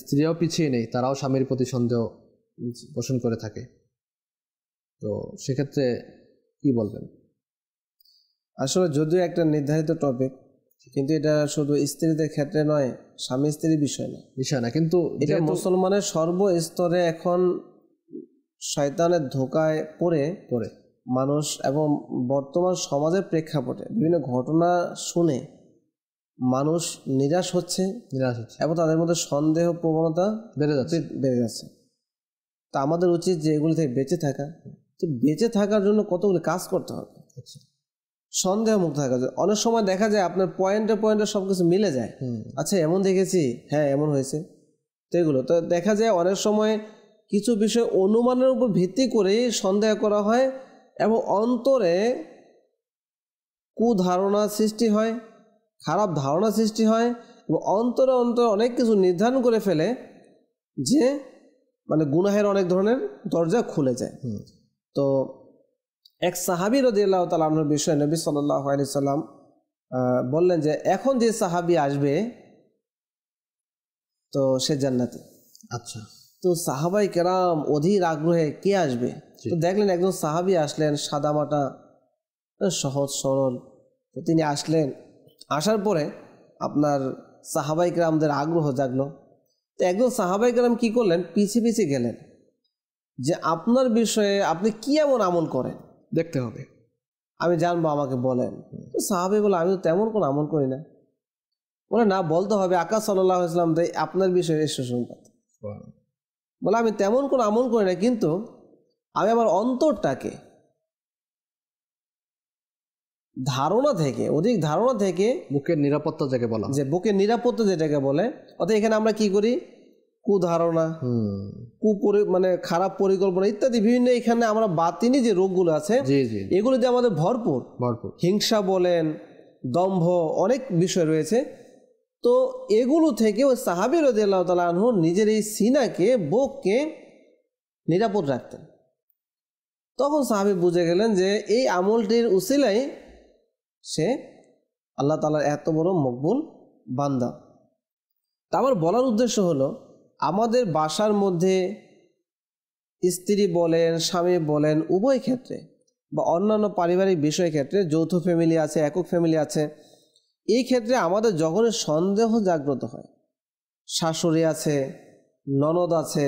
স্ত্রীও পিছিয়ে নেই তারাও স্বামীর প্রতি সন্দেহ পোষণ করে থাকে তো সেক্ষেত্রে কি বলবেন আসলে যদিও একটা নির্ধারিত টপিক কিন্তু এটা শুধু স্ত্রীদের ক্ষেত্রে নয় স্বামী স্ত্রীর বিষয় না বিষয় না কিন্তু এটা মুসলমানের সর্বস্তরে এখন শয়তানের ধোকায় পড়ে পড়ে মানুষ এবং বর্তমান সমাজের প্রেক্ষাপটে বিভিন্ন ঘটনা শুনে মানুষ নিরাশ হচ্ছে নিরাশ হচ্ছে এবং তাদের মধ্যে সন্দেহ প্রবণতা বেড়ে যাচ্ছে বেড়ে যাচ্ছে তো আমাদের উচিত যে এগুলি থেকে বেঁচে থাকা তো বেঁচে থাকার জন্য কতগুলি কাজ করতে হবে আচ্ছা। মুক্ত থাকা যায় অনেক সময় দেখা যায় আপনার পয়েন্টে পয়েন্টে সব কিছু মিলে যায় আচ্ছা এমন দেখেছি হ্যাঁ এমন হয়েছে তো এগুলো তো দেখা যায় অনেক সময় কিছু বিষয় অনুমানের উপর ভিত্তি করে সন্দেহ করা হয় এবং অন্তরে কুধারণা সৃষ্টি হয় খারাপ ধারণা সৃষ্টি হয় এবং অন্তরে অন্তরে অনেক কিছু নির্ধারণ করে ফেলে যে মানে গুনাহের অনেক ধরনের দরজা খুলে যায় তো এক সাহাবি রদিয়াল্লাহ তালামের বিষয়ে নবী সাল্লাহ আলি সাল্লাম বললেন যে এখন যে সাহাবি আসবে তো সে জান্নাতে আচ্ছা তো সাহাবাই কেরাম অধীর আগ্রহে কে আসবে তো দেখলেন একজন সাহাবি আসলেন সাদামাটা সহজ সরল তো তিনি আসলেন আসার পরে আপনার সাহাবাই গ্রামদের আগ্রহ জাগলো তো একজন সাহাবাই গ্রাম কী করলেন পিছিয়ে পিছিয়ে গেলেন যে আপনার বিষয়ে আপনি কি এমন আমল করেন দেখতে হবে আমি জানবো আমাকে বলেন তো বলে আমি তো তেমন কোনো আমল করি না বলে না বলতে হবে আকাশ সাল্লাহ ইসলাম তাই আপনার বিষয়ে এসে সংবাদ বলে আমি তেমন কোনো আমল করি না কিন্তু আমি আমার অন্তরটাকে ধারণা থেকে অধিক ধারণা থেকে বুকের নিরাপত্তা যাকে বলা যে বুকের নিরাপত্তা যেটাকে বলে অর্থাৎ এখানে আমরা কি করি কুধারণা কুপরি মানে খারাপ পরিকল্পনা ইত্যাদি বিভিন্ন এখানে আমরা বাতিনি যে রোগগুলো আছে এগুলো যে আমাদের ভরপুর ভরপুর হিংসা বলেন দম্ভ অনেক বিষয় রয়েছে তো এগুলো থেকে ওই সাহাবি রাজিয়াল্লাহ তালা আনহু নিজের এই সিনাকে বোককে নিরাপদ রাখতেন তখন সাহাবি বুঝে গেলেন যে এই আমলটির উসিলাই সে আল্লাহ তালার এত বড় মকবুল বান্দা তা আমার বলার উদ্দেশ্য হলো আমাদের বাসার মধ্যে স্ত্রী বলেন স্বামী বলেন উভয় ক্ষেত্রে বা অন্যান্য পারিবারিক বিষয় ক্ষেত্রে যৌথ ফ্যামিলি আছে একক ফ্যামিলি আছে এই ক্ষেত্রে আমাদের যখন সন্দেহ জাগ্রত হয় শাশুড়ি আছে ননদ আছে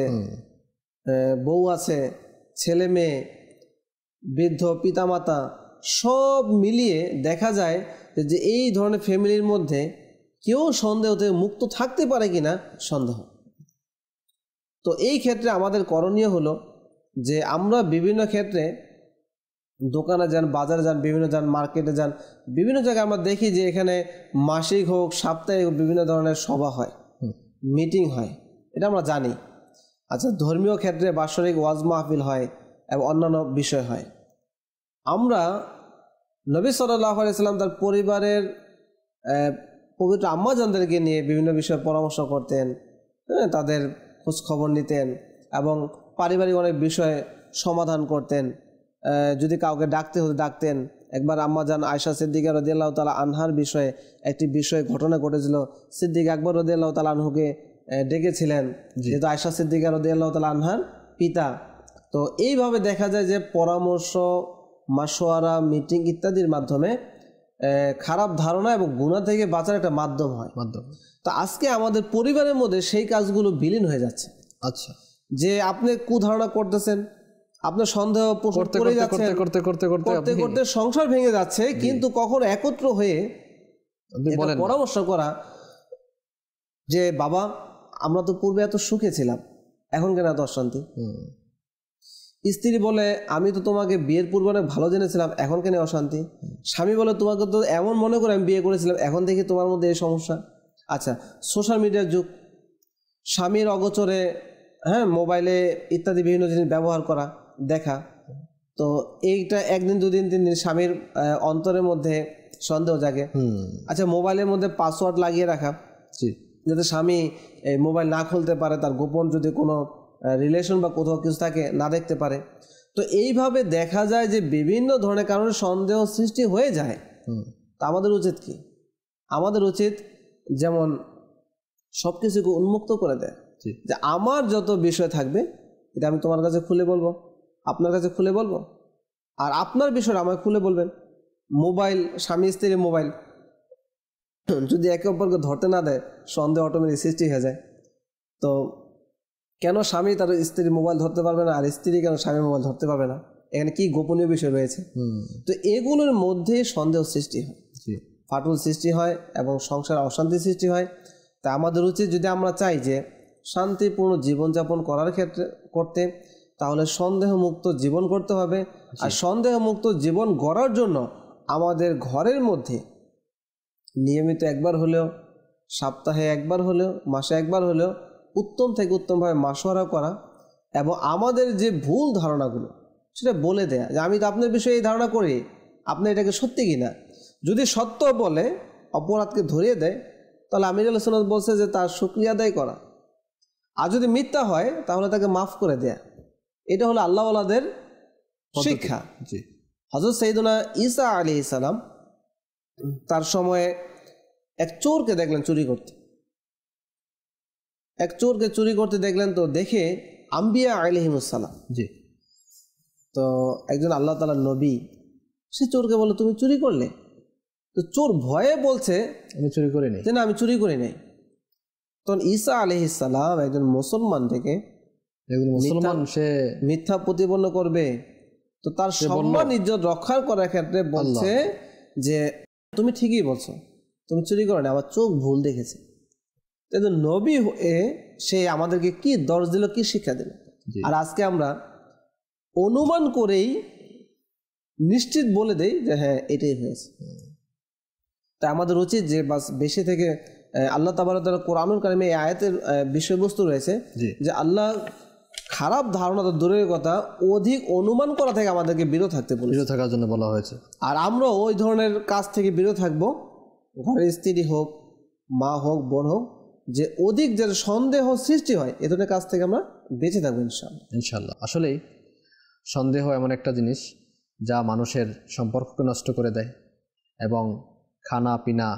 বউ আছে ছেলে মেয়ে বৃদ্ধ পিতামাতা সব মিলিয়ে দেখা যায় যে এই ধরনের ফ্যামিলির মধ্যে কেউ সন্দেহ থেকে মুক্ত থাকতে পারে কিনা সন্দেহ তো এই ক্ষেত্রে আমাদের করণীয় হলো যে আমরা বিভিন্ন ক্ষেত্রে দোকানে যান বাজারে যান বিভিন্ন যান মার্কেটে যান বিভিন্ন জায়গায় আমরা দেখি যে এখানে মাসিক হোক সাপ্তাহিক হোক বিভিন্ন ধরনের সভা হয় মিটিং হয় এটা আমরা জানি আচ্ছা ধর্মীয় ক্ষেত্রে বাৎসরিক ওয়াজ মাহফিল হয় এবং অন্যান্য বিষয় হয় আমরা নবী সাল্লাহ আলাইসাল্লাম তার পরিবারের পবিত্র আম্মাজানদেরকে নিয়ে বিভিন্ন বিষয়ে পরামর্শ করতেন হ্যাঁ তাদের খোঁজ খবর নিতেন এবং পারিবারিক অনেক বিষয়ে সমাধান করতেন যদি কাউকে ডাকতে হতো ডাকতেন একবার আম্মাজান আয়সা সিদ্দিকা রদিয়াল্লাহ তালা আনহার বিষয়ে একটি বিষয় ঘটনা ঘটেছিল সিদ্দিক আকবর রদিয়াল্লাহ তালা আনহুকে ডেকেছিলেন যেহেতু আয়সা সিদ্দিকা রদিয়াল্লাহ তালা আনহার পিতা তো এইভাবে দেখা যায় যে পরামর্শ মাসোয়ারা মিটিং ইত্যাদির মাধ্যমে খারাপ ধারণা এবং গুণা থেকে বাঁচার একটা মাধ্যম হয় মাধ্যম তো আজকে আমাদের পরিবারের মধ্যে সেই কাজগুলো বিলীন হয়ে যাচ্ছে আচ্ছা যে আপনি কু ধারণা করতেছেন আপনার সন্দেহ করতে করতে করতে করতে সংসার ভেঙে যাচ্ছে কিন্তু কখন একত্র হয়ে পরামর্শ করা যে বাবা আমরা তো পূর্বে এত সুখে ছিলাম এখন কেন এত অশান্তি স্ত্রী বলে আমি তো তোমাকে বিয়ের পূর্বে অনেক ভালো জেনেছিলাম এখন কেন অশান্তি স্বামী বলে তোমাকে তো এমন মনে করে আমি বিয়ে করেছিলাম এখন দেখি তোমার মধ্যে এই সমস্যা আচ্ছা সোশ্যাল মিডিয়ার যুগ স্বামীর অগোচরে হ্যাঁ মোবাইলে ইত্যাদি বিভিন্ন জিনিস ব্যবহার করা দেখা তো এইটা একদিন দুদিন তিন দিন স্বামীর অন্তরের মধ্যে সন্দেহ জাগে আচ্ছা মোবাইলের মধ্যে পাসওয়ার্ড লাগিয়ে রাখা যাতে স্বামী মোবাইল না খুলতে পারে তার গোপন যদি কোনো রিলেশন বা কোথাও কিছু থাকে না দেখতে পারে তো এইভাবে দেখা যায় যে বিভিন্ন ধরনের কারণে সন্দেহ সৃষ্টি হয়ে যায় তা আমাদের উচিত কি আমাদের উচিত যেমন সব কিছুকে উন্মুক্ত করে দেয় যে আমার যত বিষয় থাকবে এটা আমি তোমার কাছে খুলে বলবো আপনার কাছে খুলে বলবো আর আপনার বিষয়টা আমায় খুলে বলবেন মোবাইল স্বামী স্ত্রীর মোবাইল যদি একে অপরকে ধরতে না দেয় সন্দেহ অটোমেটিক সৃষ্টি হয়ে যায় তো কেন স্বামী তার স্ত্রীর মোবাইল ধরতে পারবে না আর স্ত্রী কেন স্বামীর মোবাইল ধরতে পারবে না এখানে কি গোপনীয় বিষয় রয়েছে তো এগুলোর মধ্যে সন্দেহ সৃষ্টি হয় ফাটল সৃষ্টি হয় এবং সংসার অশান্তি সৃষ্টি হয় তা আমাদের উচিত যদি আমরা চাই যে শান্তিপূর্ণ জীবনযাপন করার ক্ষেত্রে করতে তাহলে সন্দেহমুক্ত জীবন করতে হবে আর সন্দেহমুক্ত জীবন গড়ার জন্য আমাদের ঘরের মধ্যে নিয়মিত একবার হলেও সপ্তাহে একবার হলেও মাসে একবার হলেও উত্তম থেকে উত্তমভাবে মাসোয়ারা করা এবং আমাদের যে ভুল ধারণাগুলো সেটা বলে দেয়া যে আমি তো আপনার বিষয়ে এই ধারণা করি আপনি এটাকে সত্যি কি না যদি সত্য বলে অপরাধকে ধরিয়ে দেয় তাহলে আমির সোনাদ বলছে যে তার সুক্রিয়া আদায় করা আর যদি মিথ্যা হয় তাহলে তাকে মাফ করে দেয়া এটা হলো আল্লাহওয়ালাদের শিক্ষা হজরত সঈদুল্লাহ ইসা আলী ইসালাম তার সময়ে এক চোরকে দেখলেন চুরি করতে এক চোরকে চুরি করতে দেখলেন তো দেখে আম্বিয়া আলহিমসালাম জি তো একজন আল্লাহ তালার নবী সে চোরকে বললো তুমি চুরি করলে তো চোর ভয়ে বলছে আমি চুরি করি নাই না আমি চুরি করি নাই তখন ঈসা আলহিসাল্লাম একজন মুসলমান থেকে মুসলমান সে মিথ্যা প্রতিপন্ন করবে তো তার সম্মান ইজ্জত রক্ষা করার ক্ষেত্রে বলছে যে তুমি ঠিকই বলছো তুমি চুরি করো না আমার চোখ ভুল দেখেছে তো নবী হয়ে সে আমাদেরকে কি দর্শ দিল কি শিক্ষা দিল আর আজকে আমরা অনুমান করেই নিশ্চিত বলে দেই যে হ্যাঁ এটাই হয়েছে তাই আমাদের উচিত যে বাস বেশি থেকে আল্লাহ তাবারতাল কোরআনুল কালিমে এই আয়াতের বিষয়বস্তু রয়েছে যে আল্লাহ খারাপ ধারণা তো দূরের কথা অধিক অনুমান করা থেকে আমাদেরকে বিরত থাকতে বলে বিরত থাকার জন্য বলা হয়েছে আর আমরা ওই ধরনের কাজ থেকে বিরত থাকবো ঘরের স্ত্রী হোক মা হোক বোন হোক যে অধিক যেন সন্দেহ সৃষ্টি হয় এ ধরনের কাজ থেকে আমরা বেঁচে থাকবো ইনশাল্লাহ ইনশাল্লাহ আসলেই সন্দেহ এমন একটা জিনিস যা মানুষের সম্পর্ককে নষ্ট করে দেয় এবং খানা পিনা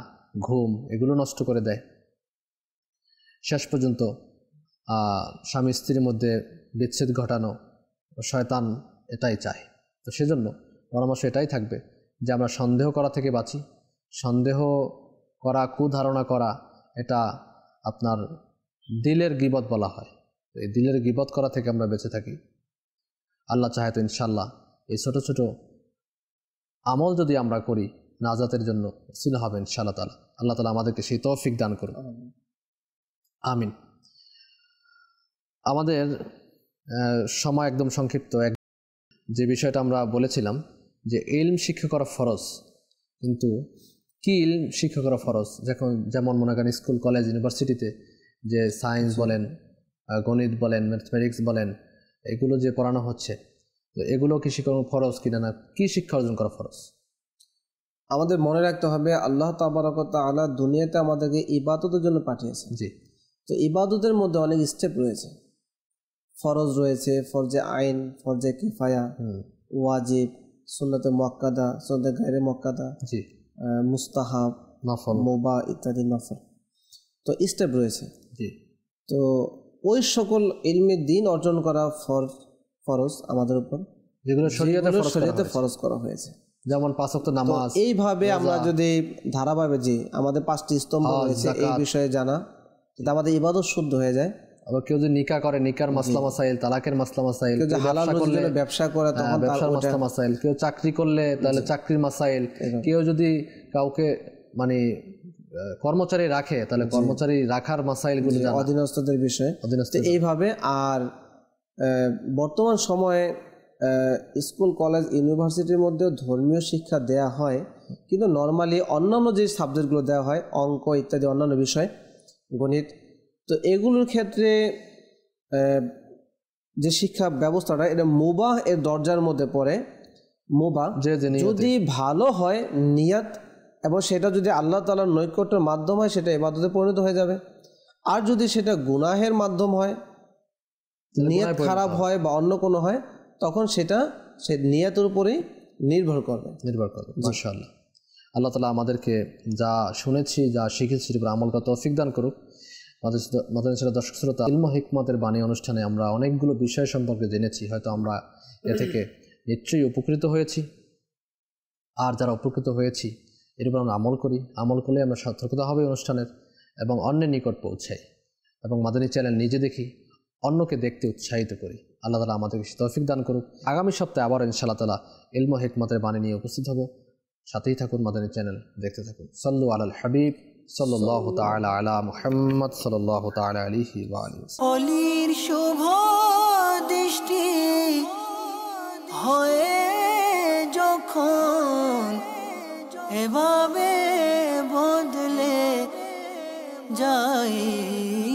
ঘুম এগুলো নষ্ট করে দেয় শেষ পর্যন্ত স্বামী স্ত্রীর মধ্যে বিচ্ছেদ ঘটানো শয়তান এটাই চায় তো সেজন্য পরামর্শ এটাই থাকবে যে আমরা সন্দেহ করা থেকে বাঁচি সন্দেহ করা কুধারণা করা এটা আপনার দিলের গিবত বলা হয় তো এই দিলের গিবত করা থেকে আমরা বেঁচে থাকি আল্লাহ চাহে তো ইনশাল্লাহ এই ছোট ছোট আমল যদি আমরা করি নাজাতের জন্য সিল হবে ইনশাআল্লাহ তালা আল্লাহ তালা আমাদেরকে সেই তৌফিক দান করুন আমিন আমাদের সময় একদম সংক্ষিপ্ত এক যে বিষয়টা আমরা বলেছিলাম যে এলম শিক্ষা করা ফরজ কিন্তু কি ইলম শিক্ষা করা ফরজ যখন যেমন মনে করেন স্কুল কলেজ ইউনিভার্সিটিতে যে সায়েন্স বলেন গণিত বলেন ম্যাথমেটিক্স বলেন এগুলো যে পড়ানো হচ্ছে তো এগুলো কি শিক্ষা ফরজ কিনা না কি শিক্ষা অর্জন করা ফরজ আমাদের মনে রাখতে হবে আল্লাহ তাবারকতা আলা দুনিয়াতে আমাদেরকে ইবাদতের জন্য পাঠিয়েছে জি তো ইবাদতের মধ্যে অনেক স্টেপ রয়েছে ফরজ রয়েছে ফরজে আইন ফরজে কিফায়া ওয়াজিব সুন্নতে মক্কাদা সুন্নতে গায়ে মক্কাদা জি মুস্তাহাব নফল মোবা ইত্যাদি নফল তো স্টেপ রয়েছে জি তো ওই সকল ইলমের দিন অর্জন করা ফর ফরজ আমাদের উপর যেগুলো শরীয়তে ফরজ করা হয়েছে যেমন পাঁচ ওয়াক্ত নামাজ এইভাবে আমরা যদি ধারাভাবে যে আমাদের পাঁচটি স্তম্ভ রয়েছে এই বিষয়ে জানা আমাদের ইবাদত শুদ্ধ হয়ে যায় আবার কেউ যদি নিকা করে নিকার মাসলা মাসাইল তালাকের মাসলা মাসাইল হালাল ব্যবসা করে হ্যাঁ, তখন ব্যবসার মাসলা মাসাইল কেউ চাকরি করলে তাহলে চাকরির মাসাইল কেউ যদি কাউকে মানে কর্মচারী রাখে তাহলে কর্মচারী রাখার মাসাইলগুলো অধীনস্থদের বিষয়ে অধীনস্থ এইভাবে আর বর্তমান সময়ে স্কুল কলেজ ইউনিভার্সিটির মধ্যেও ধর্মীয় শিক্ষা দেয়া হয় কিন্তু নর্মালি অন্যান্য যে সাবজেক্টগুলো দেওয়া হয় অঙ্ক ইত্যাদি অন্যান্য বিষয় গণিত তো এগুলোর ক্ষেত্রে যে শিক্ষা ব্যবস্থাটা এটা মোবাহ এর দরজার মধ্যে পড়ে মোবা যদি ভালো হয় নিয়াত এবং সেটা যদি আল্লাহ তালার নৈকট্যের মাধ্যম হয় সেটা এবাদতে পরিণত হয়ে যাবে আর যদি সেটা গুনাহের মাধ্যম হয় নিয়াত খারাপ হয় বা অন্য কোনো হয় তখন সেটা সে নিয়াতের উপরেই নির্ভর করবে নির্ভর করবে মাশাআল্লাহ আল্লাহ তালা আমাদেরকে যা শুনেছি যা শিখেছি আমল আমলগত তৌফিক দান করুক মাদানী দর্শক শ্রোতা ইলম হিকমতের বাণী অনুষ্ঠানে আমরা অনেকগুলো বিষয় সম্পর্কে জেনেছি হয়তো আমরা এ থেকে নিশ্চয়ই উপকৃত হয়েছি আর যারা উপকৃত হয়েছি এর উপর আমরা আমল করি আমল করলে আমরা সতর্কতা হবে অনুষ্ঠানের এবং অন্যের নিকট পৌঁছাই এবং মাদানী চ্যানেল নিজে দেখি অন্যকে দেখতে উৎসাহিত করি আল্লাহ তালা আমাদেরকে তৌফিক দান করুক আগামী সপ্তাহে আবার ইনশাআল্লাহ তালা ইলমা হিকমতের বাণী নিয়ে উপস্থিত হব সাথেই থাকুন মাদানী চ্যানেল দেখতে থাকুন সাল্লু আলাল হাবিব সাল্লাহ তালা আলা মুহাম্মদ সাল্লাহ তালা আলিহি অলির শুভ দৃষ্টি হয়ে যখন এভাবে বদলে যায়